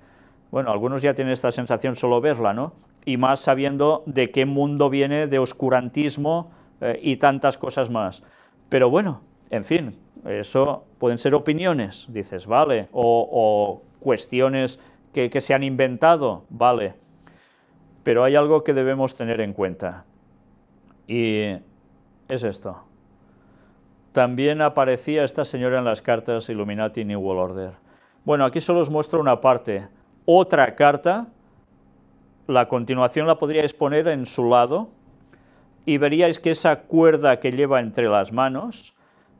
Speaker 1: Bueno, algunos ya tienen esta sensación solo verla, ¿no? Y más sabiendo de qué mundo viene de oscurantismo eh, y tantas cosas más. Pero bueno, en fin, eso pueden ser opiniones, dices, vale, o, cuestiones que, que se han inventado, vale. Pero hay algo que debemos tener en cuenta, y es esto. También aparecía esta señora en las cartas Illuminati New World Order. Bueno, aquí solo os muestro una parte. Otra carta, la continuación la podríais poner en su lado y veríais que esa cuerda que lleva entre las manos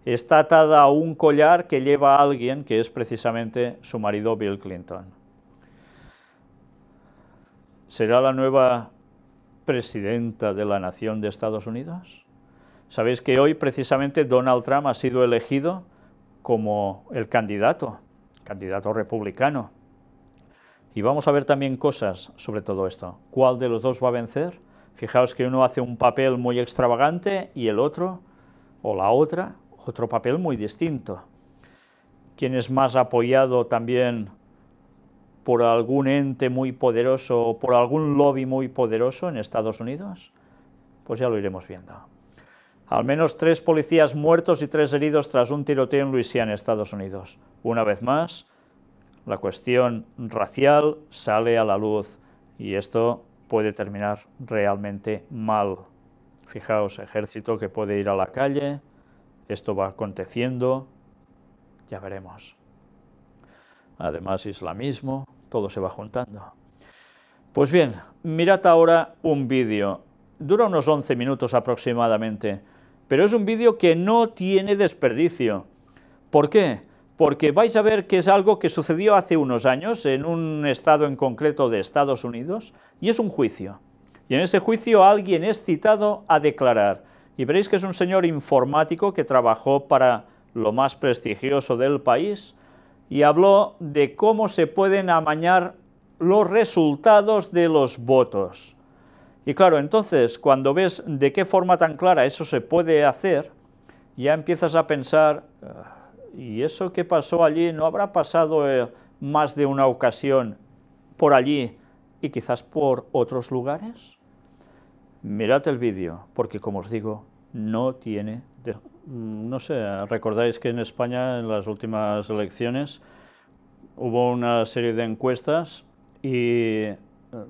Speaker 1: está atada a un collar que lleva a alguien que es precisamente su marido Bill Clinton. ¿Será la nueva presidenta de la nación de Estados Unidos? Sabéis que hoy precisamente Donald Trump ha sido elegido como el candidato, candidato republicano. Y vamos a ver también cosas sobre todo esto. ¿Cuál de los dos va a vencer? Fijaos que uno hace un papel muy extravagante y el otro, o la otra, otro papel muy distinto. ¿Quién es más apoyado también por algún ente muy poderoso o por algún lobby muy poderoso en Estados Unidos? Pues ya lo iremos viendo. Al menos tres policías muertos y tres heridos tras un tiroteo en Luisiana, Estados Unidos. Una vez más, la cuestión racial sale a la luz y esto puede terminar realmente mal. Fijaos, ejército que puede ir a la calle, esto va aconteciendo, ya veremos. Además, islamismo, todo se va juntando. Pues bien, mirad ahora un vídeo. Dura unos 11 minutos aproximadamente, pero es un vídeo que no tiene desperdicio. ¿Por qué? Porque vais a ver que es algo que sucedió hace unos años en un estado en concreto de Estados Unidos, y es un juicio. Y en ese juicio alguien es citado a declarar y veréis que es un señor informático que trabajó para lo más prestigioso del país y habló de cómo se pueden amañar los resultados de los votos. Y claro, entonces, cuando ves de qué forma tan clara eso se puede hacer, ya empiezas a pensar, ah, ¿y eso que pasó allí no habrá pasado eh, más de una ocasión por allí y quizás por otros lugares? Mirad el vídeo, porque como os digo, no tiene... Mm, no sé, recordáis que en España en las últimas elecciones hubo una serie de encuestas y eh,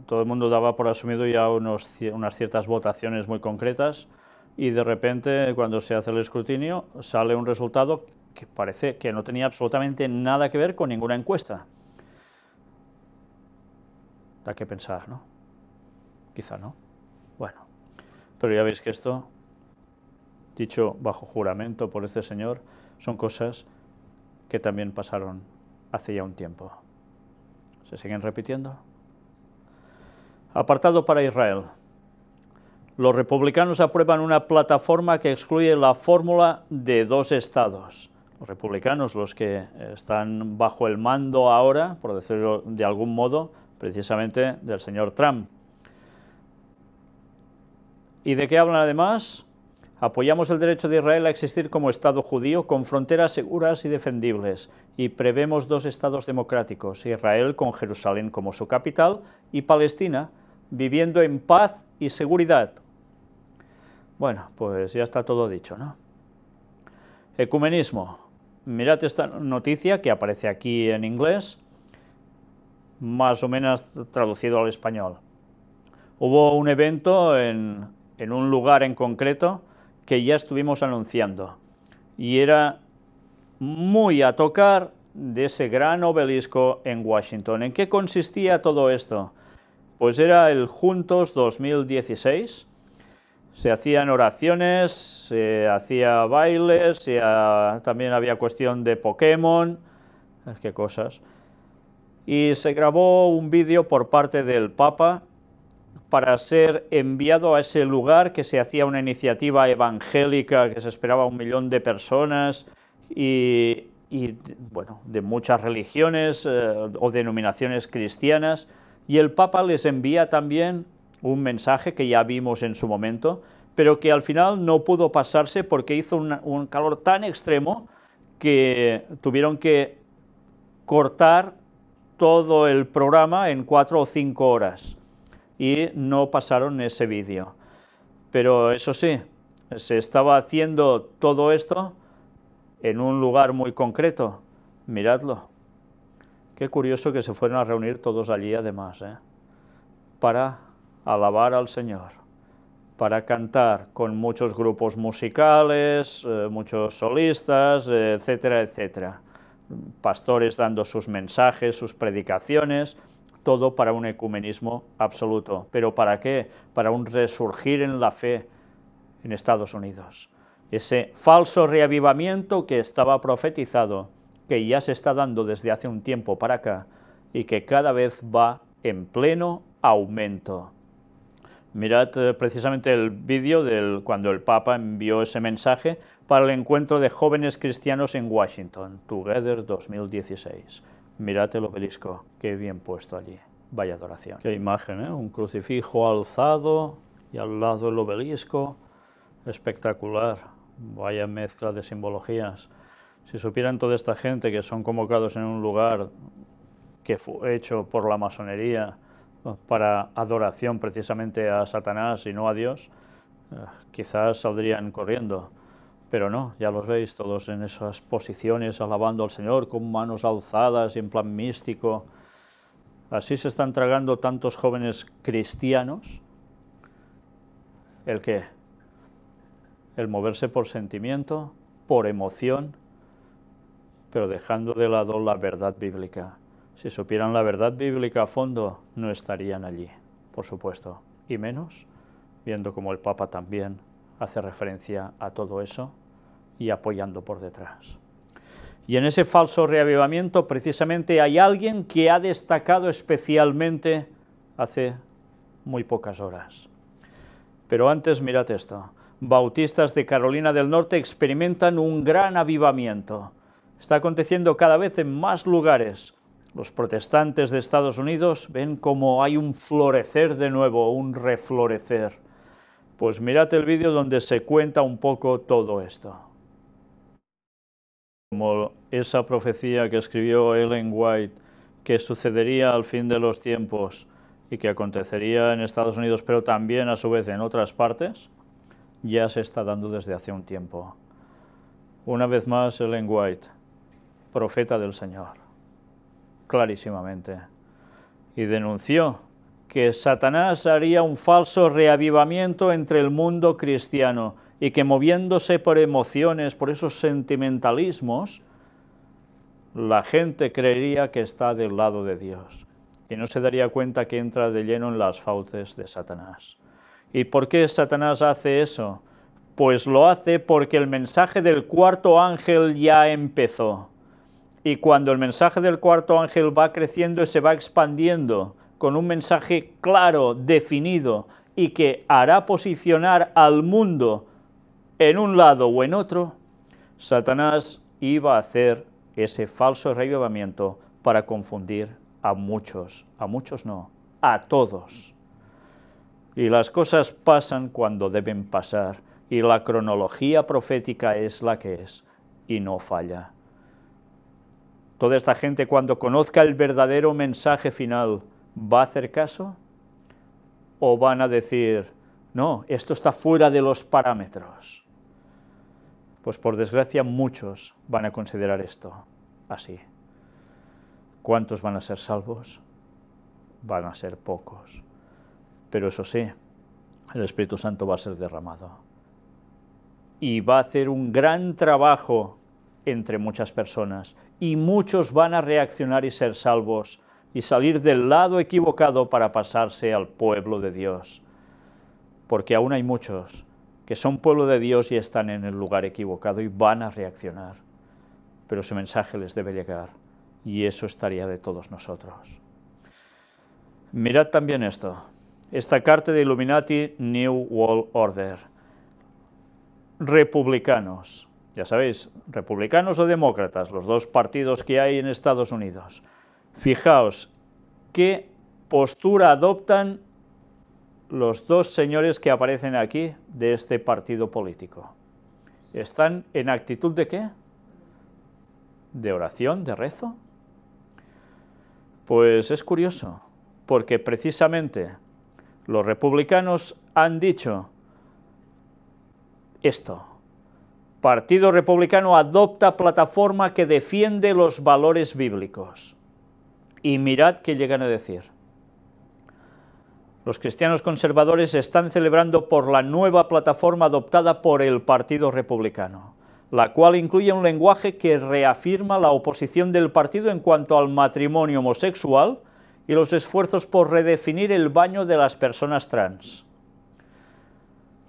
Speaker 1: todo el mundo daba por asumido ya unas ciertas votaciones muy concretas y de repente cuando se hace el escrutinio sale un resultado que parece que no tenía absolutamente nada que ver con ninguna encuesta. Da que pensar, ¿no? Quizá no. Bueno, pero ya veis que esto dicho bajo juramento por este Señor, son cosas que también pasaron hace ya un tiempo. ¿Se siguen repitiendo? Apartado para Israel. Los republicanos aprueban una plataforma que excluye la fórmula de dos estados. Los republicanos, los que están bajo el mando ahora, por decirlo de algún modo, precisamente del señor Trump. ¿Y de qué hablan además? Apoyamos el derecho de Israel a existir como Estado judío con fronteras seguras y defendibles y prevemos dos Estados democráticos, Israel con Jerusalén como su capital y Palestina viviendo en paz y seguridad. Bueno, pues ya está todo dicho, ¿no? Ecumenismo. Mirad esta noticia que aparece aquí en inglés, más o menos traducido al español. Hubo un evento en, en un lugar en concreto que ya estuvimos anunciando. Y era muy a tocar de ese gran obelisco en Washington. ¿En qué consistía todo esto? Pues era el Juntos 2016. Se hacían oraciones, se hacía bailes, también había cuestión de Pokémon, ah, qué cosas. Y se grabó un vídeo por parte del Papa para ser enviado a ese lugar que se hacía una iniciativa evangélica, que se esperaba un millón de personas y, de muchas religiones eh, o denominaciones cristianas. Y el Papa les envía también un mensaje que ya vimos en su momento, pero que al final no pudo pasarse porque hizo un calor tan extremo que tuvieron que cortar todo el programa en cuatro o cinco horas y no pasaron ese vídeo. Pero eso sí, se estaba haciendo todo esto en un lugar muy concreto. Miradlo. Qué curioso que se fueron a reunir todos allí además, ¿eh? para alabar al Señor, para cantar con muchos grupos musicales, eh, muchos solistas, etcétera, etcétera. Pastores dando sus mensajes, sus predicaciones, todo para un ecumenismo absoluto. ¿Pero para qué? Para un resurgir en la fe en Estados Unidos. Ese falso reavivamiento que estaba profetizado, que ya se está dando desde hace un tiempo para acá y que cada vez va en pleno aumento. Mirad eh, precisamente el vídeo de cuando el Papa envió ese mensaje para el encuentro de jóvenes cristianos en Washington, Together 2016. Mirad el obelisco, qué bien puesto allí. Vaya adoración. Qué imagen, ¿eh? Un crucifijo alzado y al lado el obelisco. Espectacular. Vaya mezcla de simbologías. Si supieran toda esta gente que son convocados en un lugar que fue hecho por la masonería eh, para adoración precisamente a Satanás y no a Dios, eh, quizás saldrían corriendo. Pero no, ya los veis todos en esas posiciones alabando al Señor con manos alzadas y en plan místico. Así se están tragando tantos jóvenes cristianos. ¿El qué? El moverse por sentimiento, por emoción, pero dejando de lado la verdad bíblica. Si supieran la verdad bíblica a fondo, no estarían allí, por supuesto. Y menos, viendo como el Papa también hace referencia a todo eso y apoyando por detrás. Y en ese falso reavivamiento precisamente hay alguien que ha destacado especialmente hace muy pocas horas. Pero antes mirad esto, bautistas de Carolina del Norte experimentan un gran avivamiento. Está aconteciendo cada vez en más lugares. Los protestantes de Estados Unidos ven como hay un florecer de nuevo, un reflorecer. Pues mirad el vídeo donde se cuenta un poco todo esto como esa profecía que escribió Ellen White, que sucedería al fin de los tiempos y que acontecería en Estados Unidos, pero también a su vez en otras partes, ya se está dando desde hace un tiempo. Una vez más, Ellen White, profeta del Señor, clarísimamente, y denunció que Satanás haría un falso reavivamiento entre el mundo cristiano, y que moviéndose por emociones, por esos sentimentalismos, la gente creería que está del lado de Dios y no se daría cuenta que entra de lleno en las fauces de Satanás. ¿Y por qué Satanás hace eso? Pues lo hace porque el mensaje del cuarto ángel ya empezó. Y cuando el mensaje del cuarto ángel va creciendo y se va expandiendo con un mensaje claro, definido, y que hará posicionar al mundo en un lado o en otro, Satanás iba a hacer ese falso reavivamiento para confundir a muchos, a muchos no, a todos. Y las cosas pasan cuando deben pasar, y la cronología profética es la que es, y no falla. Toda esta gente cuando conozca el verdadero mensaje final, ¿va a hacer caso? ¿O van a decir, no, esto está fuera de los parámetros? Pues por desgracia muchos van a considerar esto así. ¿Cuántos van a ser salvos? Van a ser pocos. Pero eso sí, el Espíritu Santo va a ser derramado. Y va a hacer un gran trabajo entre muchas personas. Y muchos van a reaccionar y ser salvos y salir del lado equivocado para pasarse al pueblo de Dios. Porque aún hay muchos que son pueblo de Dios y están en el lugar equivocado y van a reaccionar. Pero ese mensaje les debe llegar y eso estaría de todos nosotros. Mirad también esto, esta carta de Illuminati New World Order. Republicanos, ya sabéis, republicanos o demócratas, los dos partidos que hay en Estados Unidos. Fijaos qué postura adoptan los dos señores que aparecen aquí de este partido político. ¿Están en actitud de qué? ¿De oración, de rezo? Pues es curioso, porque precisamente los republicanos han dicho esto. Partido Republicano adopta plataforma que defiende los valores bíblicos. Y mirad qué llegan a decir los cristianos conservadores están celebrando por la nueva plataforma adoptada por el Partido Republicano, la cual incluye un lenguaje que reafirma la oposición del partido en cuanto al matrimonio homosexual y los esfuerzos por redefinir el baño de las personas trans.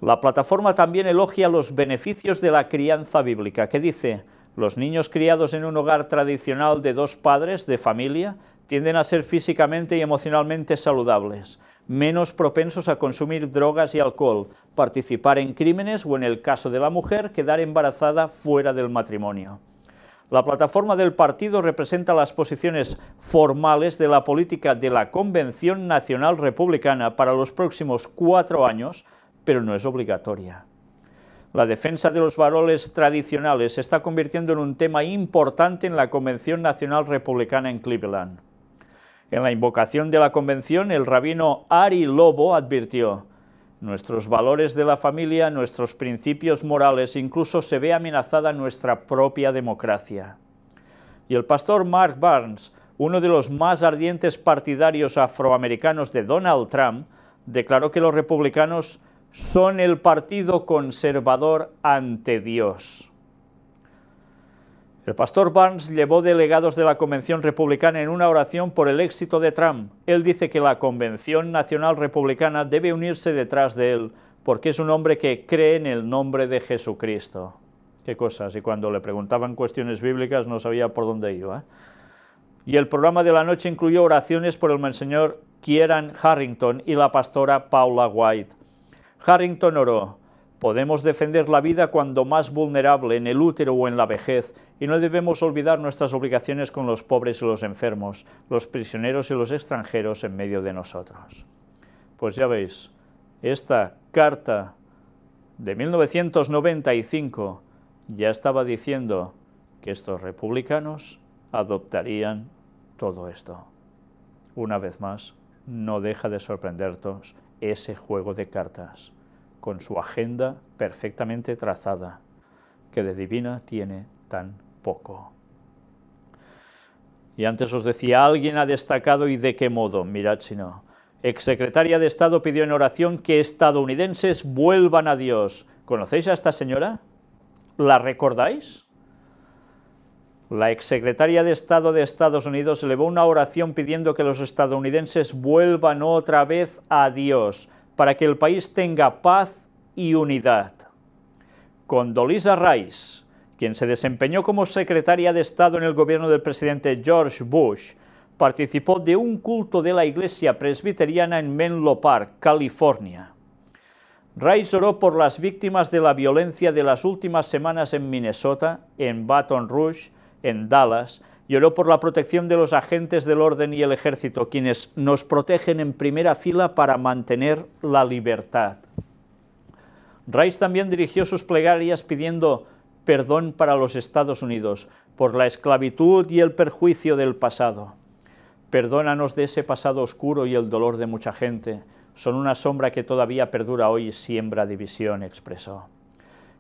Speaker 1: La plataforma también elogia los beneficios de la crianza bíblica, que dice, los niños criados en un hogar tradicional de dos padres de familia tienden a ser físicamente y emocionalmente saludables, menos propensos a consumir drogas y alcohol, participar en crímenes o, en el caso de la mujer, quedar embarazada fuera del matrimonio. La plataforma del partido representa las posiciones formales de la política de la Convención Nacional Republicana para los próximos cuatro años, pero no es obligatoria. La defensa de los varoles tradicionales se está convirtiendo en un tema importante en la Convención Nacional Republicana en Cleveland. En la invocación de la convención, el rabino Ari Lobo advirtió, nuestros valores de la familia, nuestros principios morales, incluso se ve amenazada nuestra propia democracia. Y el pastor Mark Barnes, uno de los más ardientes partidarios afroamericanos de Donald Trump, declaró que los republicanos son el partido conservador ante Dios. El pastor Barnes llevó delegados de la Convención Republicana en una oración por el éxito de Trump. Él dice que la Convención Nacional Republicana debe unirse detrás de él, porque es un hombre que cree en el nombre de Jesucristo. Qué cosas, y cuando le preguntaban cuestiones bíblicas no sabía por dónde iba. Y el programa de la noche incluyó oraciones por el monseñor Kieran Harrington y la pastora Paula White. Harrington oró, Podemos defender la vida cuando más vulnerable, en el útero o en la vejez, y no debemos olvidar nuestras obligaciones con los pobres y los enfermos, los prisioneros y los extranjeros en medio de nosotros. Pues ya veis, esta carta de 1995 ya estaba diciendo que estos republicanos adoptarían todo esto. Una vez más, no deja de sorprendernos ese juego de cartas con su agenda perfectamente trazada, que de divina tiene tan poco. Y antes os decía, alguien ha destacado y de qué modo, mirad si no. Exsecretaria de Estado pidió en oración que estadounidenses vuelvan a Dios. ¿Conocéis a esta señora? ¿La recordáis? La exsecretaria de Estado de Estados Unidos elevó una oración pidiendo que los estadounidenses vuelvan otra vez a Dios para que el país tenga paz y unidad. Condolisa Rice, quien se desempeñó como secretaria de Estado en el gobierno del presidente George Bush, participó de un culto de la iglesia presbiteriana en Menlo Park, California. Rice oró por las víctimas de la violencia de las últimas semanas en Minnesota, en Baton Rouge, en Dallas y por la protección de los agentes del orden y el ejército, quienes nos protegen en primera fila para mantener la libertad. Rice también dirigió sus plegarias pidiendo perdón para los Estados Unidos por la esclavitud y el perjuicio del pasado. Perdónanos de ese pasado oscuro y el dolor de mucha gente. Son una sombra que todavía perdura hoy siembra división, expresó.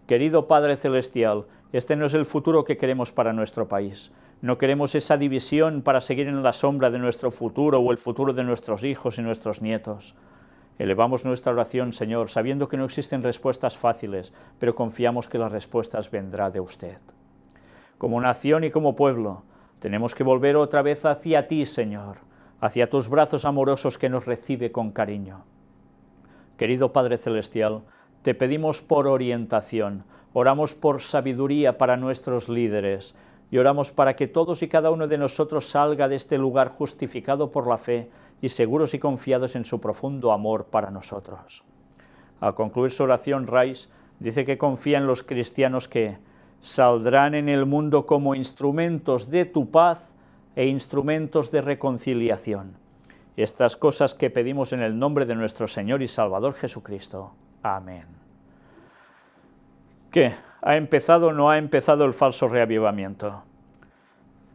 Speaker 1: Querido Padre Celestial, este no es el futuro que queremos para nuestro país. No queremos esa división para seguir en la sombra de nuestro futuro o el futuro de nuestros hijos y nuestros nietos. Elevamos nuestra oración, Señor, sabiendo que no existen respuestas fáciles, pero confiamos que las respuestas vendrá de usted. Como nación y como pueblo, tenemos que volver otra vez hacia ti, Señor, hacia tus brazos amorosos que nos recibe con cariño. Querido Padre Celestial, te pedimos por orientación, oramos por sabiduría para nuestros líderes, y oramos para que todos y cada uno de nosotros salga de este lugar justificado por la fe y seguros y confiados en su profundo amor para nosotros. Al concluir su oración, Rice dice que confía en los cristianos que saldrán en el mundo como instrumentos de tu paz e instrumentos de reconciliación. Estas cosas que pedimos en el nombre de nuestro Señor y Salvador Jesucristo. Amén. ¿Qué? ¿Ha empezado o no ha empezado el falso reavivamiento?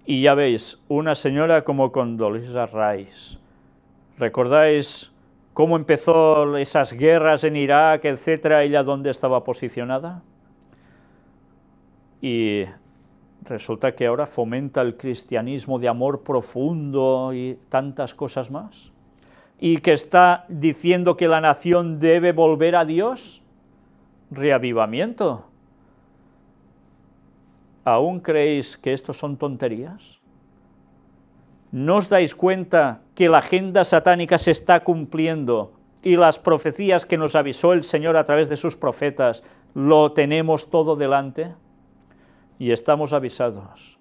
Speaker 1: Y ya veis, una señora como Condoleezza Rice. ¿Recordáis cómo empezó esas guerras en Irak, etcétera, ella dónde estaba posicionada? Y resulta que ahora fomenta el cristianismo de amor profundo y tantas cosas más. Y que está diciendo que la nación debe volver a Dios reavivamiento. ¿Aún creéis que estos son tonterías? ¿No os dais cuenta que la agenda satánica se está cumpliendo y las profecías que nos avisó el Señor a través de sus profetas lo tenemos todo delante? Y estamos avisados.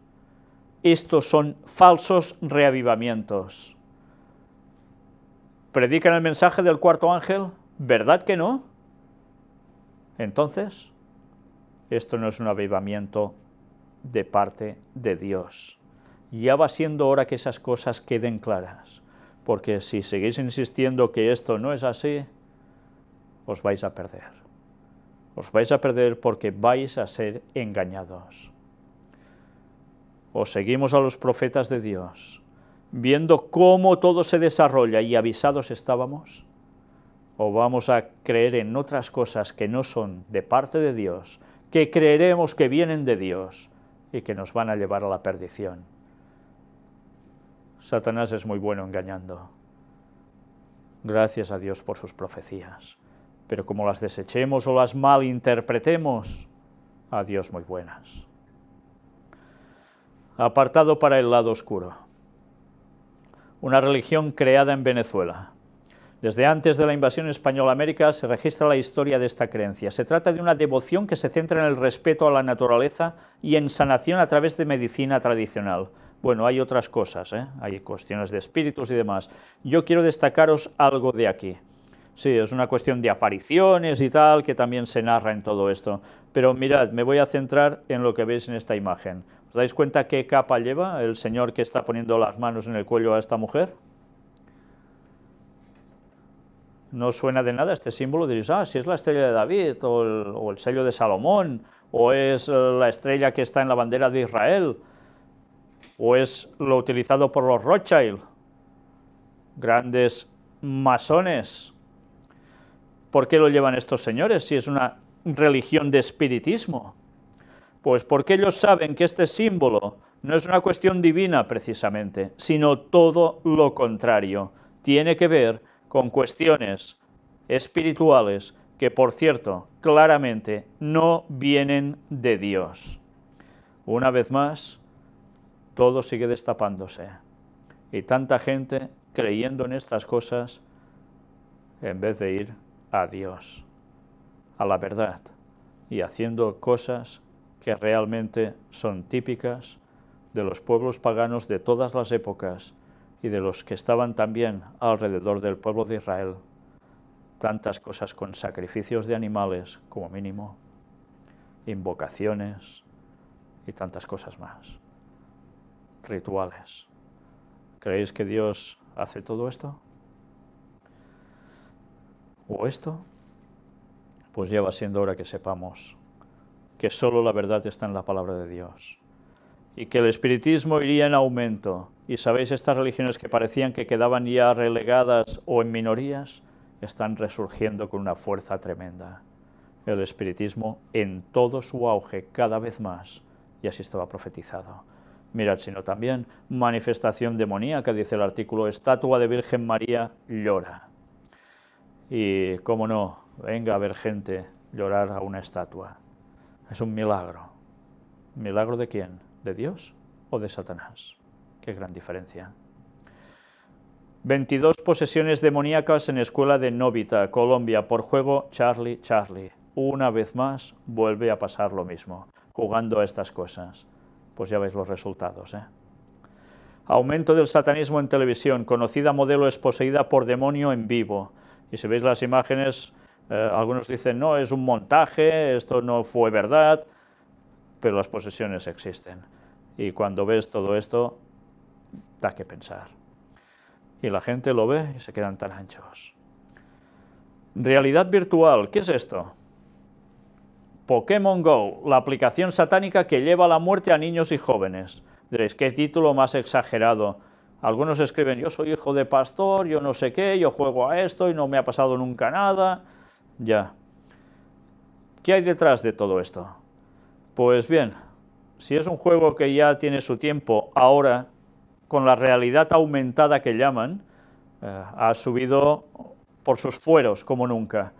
Speaker 1: Estos son falsos reavivamientos. ¿Predican el mensaje del cuarto ángel? ¿Verdad que no? Entonces, esto no es un avivamiento de parte de Dios. Ya va siendo hora que esas cosas queden claras, porque si seguís insistiendo que esto no es así, os vais a perder. Os vais a perder porque vais a ser engañados. Os seguimos a los profetas de Dios, viendo cómo todo se desarrolla y avisados estábamos o vamos a creer en otras cosas que no son de parte de Dios, que creeremos que vienen de Dios y que nos van a llevar a la perdición. Satanás es muy bueno engañando. Gracias a Dios por sus profecías. Pero como las desechemos o las malinterpretemos, a Dios muy buenas. Apartado para el lado oscuro. Una religión creada en Venezuela desde antes de la invasión española a América se registra la historia de esta creencia. Se trata de una devoción que se centra en el respeto a la naturaleza y en sanación a través de medicina tradicional. Bueno, hay otras cosas, ¿eh? hay cuestiones de espíritus y demás. Yo quiero destacaros algo de aquí. Sí, es una cuestión de apariciones y tal, que también se narra en todo esto. Pero mirad, me voy a centrar en lo que veis en esta imagen. ¿Os dais cuenta qué capa lleva el señor que está poniendo las manos en el cuello a esta mujer? no suena de nada este símbolo, diréis, ah, si es la estrella de David, o el, o el sello de Salomón, o es la estrella que está en la bandera de Israel, o es lo utilizado por los Rothschild, grandes masones. ¿Por qué lo llevan estos señores si es una religión de espiritismo? Pues porque ellos saben que este símbolo no es una cuestión divina precisamente, sino todo lo contrario. Tiene que ver con cuestiones espirituales que, por cierto, claramente no vienen de Dios. Una vez más, todo sigue destapándose. Y tanta gente creyendo en estas cosas en vez de ir a Dios, a la verdad, y haciendo cosas que realmente son típicas de los pueblos paganos de todas las épocas y de los que estaban también alrededor del pueblo de Israel, tantas cosas con sacrificios de animales como mínimo, invocaciones y tantas cosas más, rituales. ¿Creéis que Dios hace todo esto? ¿O esto? Pues va siendo hora que sepamos que solo la verdad está en la palabra de Dios y que el espiritismo iría en aumento. Y sabéis, estas religiones que parecían que quedaban ya relegadas o en minorías, están resurgiendo con una fuerza tremenda. El espiritismo en todo su auge, cada vez más, y así estaba profetizado. Mirad, sino también manifestación demoníaca, dice el artículo, estatua de Virgen María llora. Y cómo no, venga a ver gente llorar a una estatua. Es un milagro. ¿Milagro de quién? ¿De Dios o de Satanás? Qué gran diferencia. 22 posesiones demoníacas en escuela de Novita, Colombia, por juego Charlie Charlie. Una vez más vuelve a pasar lo mismo, jugando a estas cosas. Pues ya veis los resultados, ¿eh? Aumento del satanismo en televisión. Conocida modelo es poseída por demonio en vivo. Y si veis las imágenes, eh, algunos dicen, no, es un montaje, esto no fue verdad pero las posesiones existen. Y cuando ves todo esto, da que pensar. Y la gente lo ve y se quedan tan anchos. Realidad virtual, ¿qué es esto? Pokémon Go, la aplicación satánica que lleva a la muerte a niños y jóvenes. Diréis, qué título más exagerado. Algunos escriben, yo soy hijo de pastor, yo no sé qué, yo juego a esto y no me ha pasado nunca nada. Ya. ¿Qué hay detrás de todo esto? Pues bien, si es un juego que ya tiene su tiempo, ahora, con la realidad aumentada que llaman, eh, ha subido por sus fueros como nunca.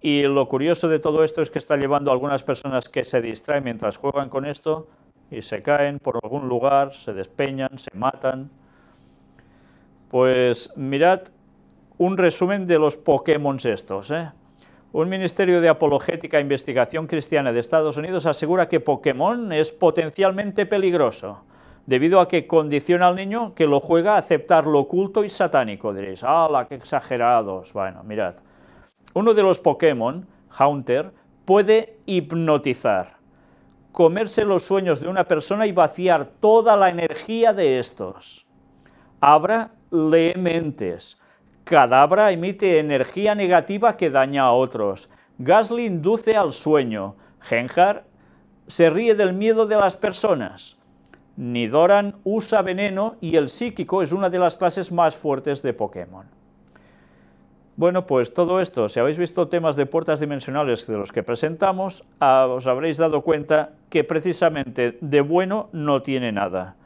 Speaker 1: Y lo curioso de todo esto es que está llevando a algunas personas que se distraen mientras juegan con esto y se caen por algún lugar, se despeñan, se matan. Pues mirad un resumen de los Pokémon estos. ¿eh? Un ministerio de apologética e investigación cristiana de Estados Unidos asegura que Pokémon es potencialmente peligroso, debido a que condiciona al niño que lo juega a aceptar lo oculto y satánico. Diréis, ¡hala, qué exagerados! Bueno, mirad. Uno de los Pokémon, Haunter, puede hipnotizar, comerse los sueños de una persona y vaciar toda la energía de estos. Abra le Cadabra emite energía negativa que daña a otros. Gasly induce al sueño. Genjar se ríe del miedo de las personas. Nidoran usa veneno y el psíquico es una de las clases más fuertes de Pokémon. Bueno, pues todo esto, si habéis visto temas de puertas dimensionales de los que presentamos, os habréis dado cuenta que precisamente de bueno no tiene nada.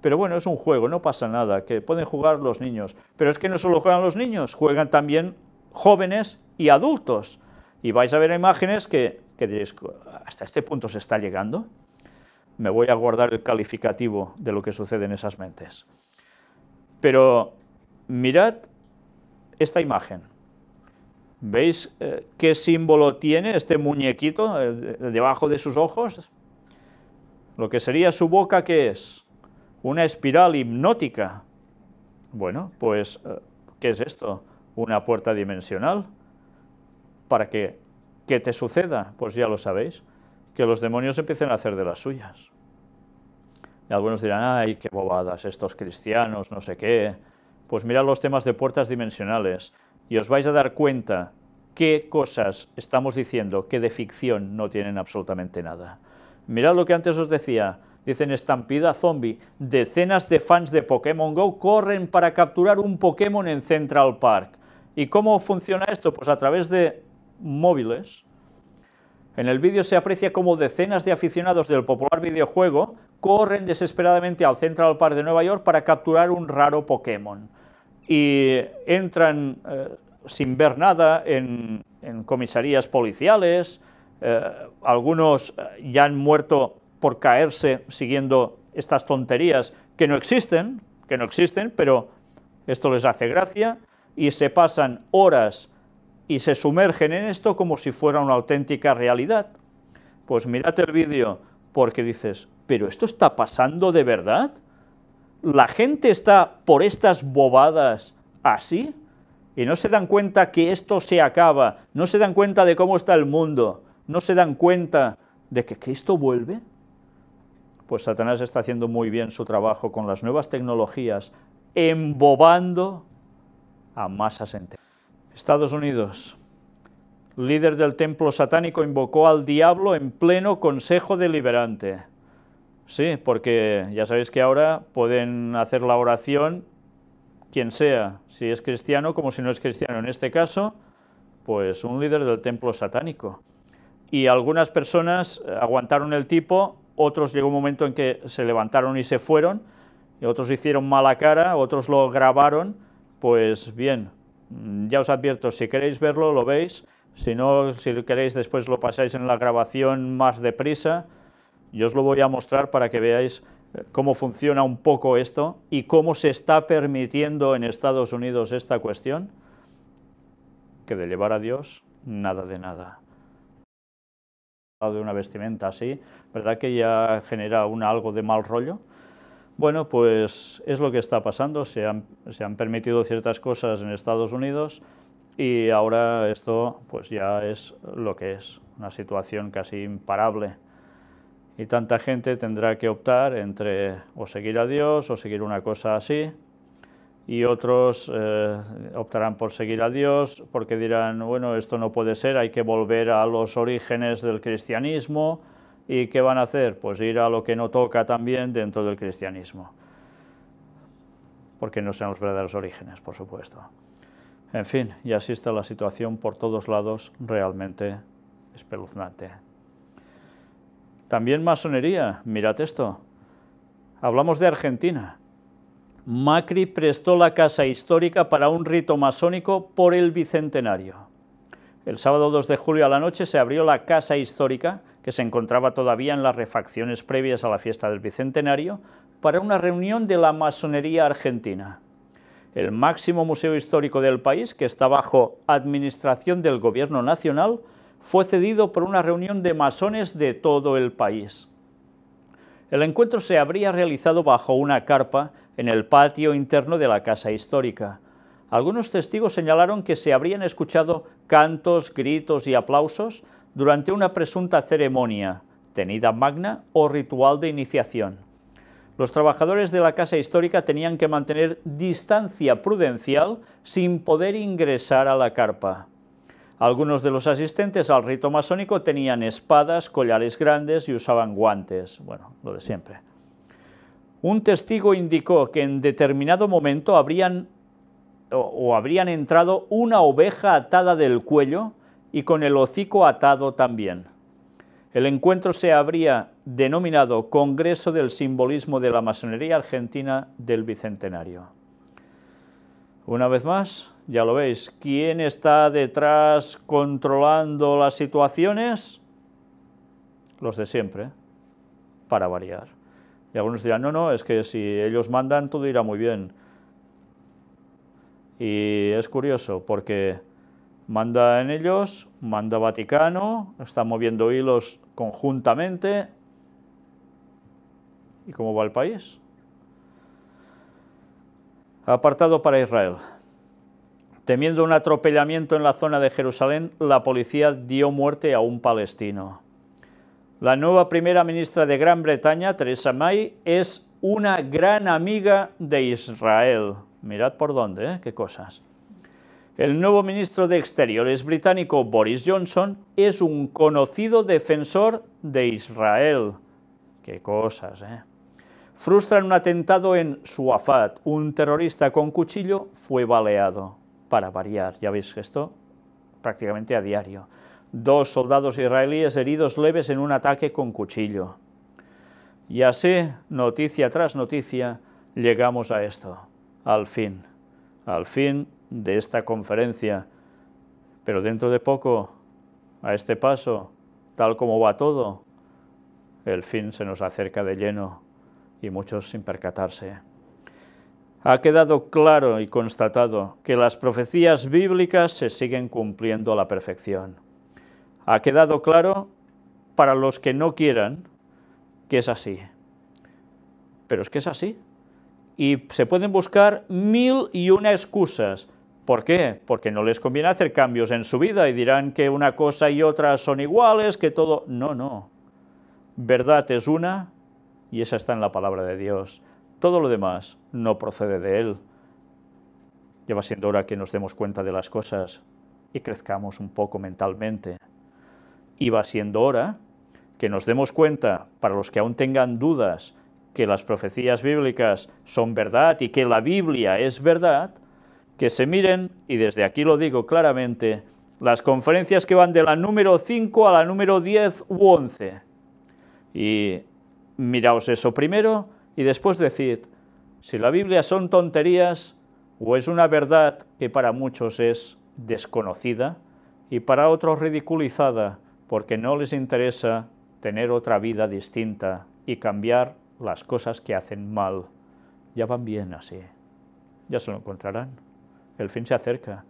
Speaker 1: Pero bueno, es un juego, no pasa nada, que pueden jugar los niños. Pero es que no solo juegan los niños, juegan también jóvenes y adultos. Y vais a ver imágenes que, diréis, ¿hasta este punto se está llegando? Me voy a guardar el calificativo de lo que sucede en esas mentes. Pero mirad esta imagen. ¿Veis eh, qué símbolo tiene este muñequito eh, debajo de sus ojos? Lo que sería su boca, ¿qué es? una espiral hipnótica. Bueno, pues, eh, ¿qué es esto? ¿Una puerta dimensional? ¿Para qué? ¿Qué te suceda? Pues ya lo sabéis, que los demonios empiecen a hacer de las suyas. Y algunos dirán, ay, qué bobadas, estos cristianos, no sé qué. Pues mirad los temas de puertas dimensionales y os vais a dar cuenta qué cosas estamos diciendo que de ficción no tienen absolutamente nada. Mirad lo que antes os decía, Dicen estampida zombie. Decenas de fans de Pokémon GO corren para capturar un Pokémon en Central Park. ¿Y cómo funciona esto? Pues a través de móviles. En el vídeo se aprecia cómo decenas de aficionados del popular videojuego corren desesperadamente al Central Park de Nueva York para capturar un raro Pokémon. Y entran eh, sin ver nada en, comisarías policiales, eh, algunos eh, ya han muerto por caerse siguiendo estas tonterías que no existen, que no existen, pero esto les hace gracia y se pasan horas y se sumergen en esto como si fuera una auténtica realidad. Pues mirate el vídeo porque dices, pero esto está pasando de verdad. La gente está por estas bobadas así y no se dan cuenta que esto se acaba, no se dan cuenta de cómo está el mundo, no se dan cuenta de que Cristo vuelve pues Satanás está haciendo muy bien su trabajo con las nuevas tecnologías, embobando a masas enteras. Estados Unidos, líder del templo satánico, invocó al diablo en pleno consejo deliberante. Sí, porque ya sabéis que ahora pueden hacer la oración quien sea, si es cristiano como si no es cristiano. En este caso, pues un líder del templo satánico. Y algunas personas aguantaron el tipo otros llegó un momento en que se levantaron y se fueron, y otros hicieron mala cara, otros lo grabaron, pues bien, mm, ya os advierto, si queréis verlo, lo veis, si no, si queréis después lo pasáis en la grabación más deprisa, yo os lo voy a mostrar para que veáis eh, cómo funciona un poco esto y cómo se está permitiendo en Estados Unidos esta cuestión, que de llevar a Dios, nada de nada de una vestimenta así, ¿verdad que ya genera un, algo de mal rollo? Bueno, pues es lo que está pasando, se han, se han permitido ciertas cosas en Estados Unidos y ahora esto pues ya es lo que es, una situación casi imparable. Y tanta gente tendrá que optar entre o seguir a Dios o seguir una cosa así, y otros eh, optarán por seguir a Dios porque dirán, bueno, esto no puede ser, hay que volver a los orígenes del cristianismo. ¿Y qué van a hacer? Pues ir a lo que no toca también dentro del cristianismo. Porque no sean los verdaderos orígenes, por supuesto. En fin, y así está la situación por todos lados realmente espeluznante. También masonería, mirad esto. Hablamos de Argentina. Macri prestó la casa histórica para un rito masónico por el Bicentenario. El sábado 2 de julio a la noche se abrió la casa histórica, que se encontraba todavía en las refacciones previas a la fiesta del Bicentenario, para una reunión de la masonería argentina. El máximo museo histórico del país, que está bajo administración del Gobierno Nacional, fue cedido por una reunión de masones de todo el país. El encuentro se habría realizado bajo una carpa en el patio interno de la casa histórica. Algunos testigos señalaron que se habrían escuchado cantos, gritos y aplausos durante una presunta ceremonia, tenida magna o ritual de iniciación. Los trabajadores de la Casa Histórica tenían que mantener distancia prudencial sin poder ingresar a la carpa. Algunos de los asistentes al rito masónico tenían espadas, collares grandes y usaban guantes, bueno, lo de siempre. Un testigo indicó que en determinado momento habrían o, habrían entrado una oveja atada del cuello y con el hocico atado también. El encuentro se habría denominado Congreso del Simbolismo de la Masonería Argentina del Bicentenario. Una vez más, ya lo veis, ¿quién está detrás controlando las situaciones? Los de siempre, para variar. Y algunos dirán, no, no, es que si ellos mandan todo irá muy bien. Y es curioso porque manda en ellos, manda Vaticano, está moviendo hilos conjuntamente. ¿Y cómo va el país? Apartado para Israel. Temiendo un atropellamiento en la zona de Jerusalén, la policía dio muerte a un palestino. La nueva primera ministra de Gran Bretaña, Theresa May, es una gran amiga de Israel. Mirad por dónde, ¿eh? qué cosas. El nuevo ministro de Exteriores británico, Boris Johnson, es un conocido defensor de Israel. Qué cosas, ¿eh? Frustran un atentado en Suafat. Un terrorista con cuchillo fue baleado. Para variar, ya veis esto prácticamente a diario dos soldados israelíes heridos leves en un ataque con cuchillo. Y así, noticia tras noticia, llegamos a esto, al fin, al fin de esta conferencia. Pero dentro de poco, a este paso, tal como va todo, el fin se nos acerca de lleno y muchos sin percatarse. Ha quedado claro y constatado que las profecías bíblicas se siguen cumpliendo a la perfección. Ha quedado claro para los que no quieran que es así. Pero es que es así. Y se pueden buscar mil y una excusas. ¿Por qué? Porque no les conviene hacer cambios en su vida y dirán que una cosa y otra son iguales, que todo... No, no. Verdad es una y esa está en la palabra de Dios. Todo lo demás no procede de Él. Lleva siendo hora que nos demos cuenta de las cosas y crezcamos un poco mentalmente. Y va siendo hora que nos demos cuenta, para los que aún tengan dudas, que las profecías bíblicas son verdad y que la Biblia es verdad, que se miren, y desde aquí lo digo claramente, las conferencias que van de la número 5 a la número 10 u 11. Y miraos eso primero y después decir si la Biblia son tonterías o es una verdad que para muchos es desconocida y para otros ridiculizada, porque no les interesa tener otra vida distinta y cambiar las cosas que hacen mal. Ya van bien así, ya se lo encontrarán, el fin se acerca.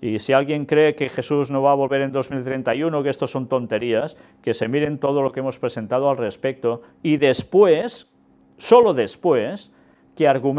Speaker 1: Y si alguien cree que Jesús no va a volver en 2031, que esto son tonterías, que se miren todo lo que hemos presentado al respecto y después, solo después, que argumenten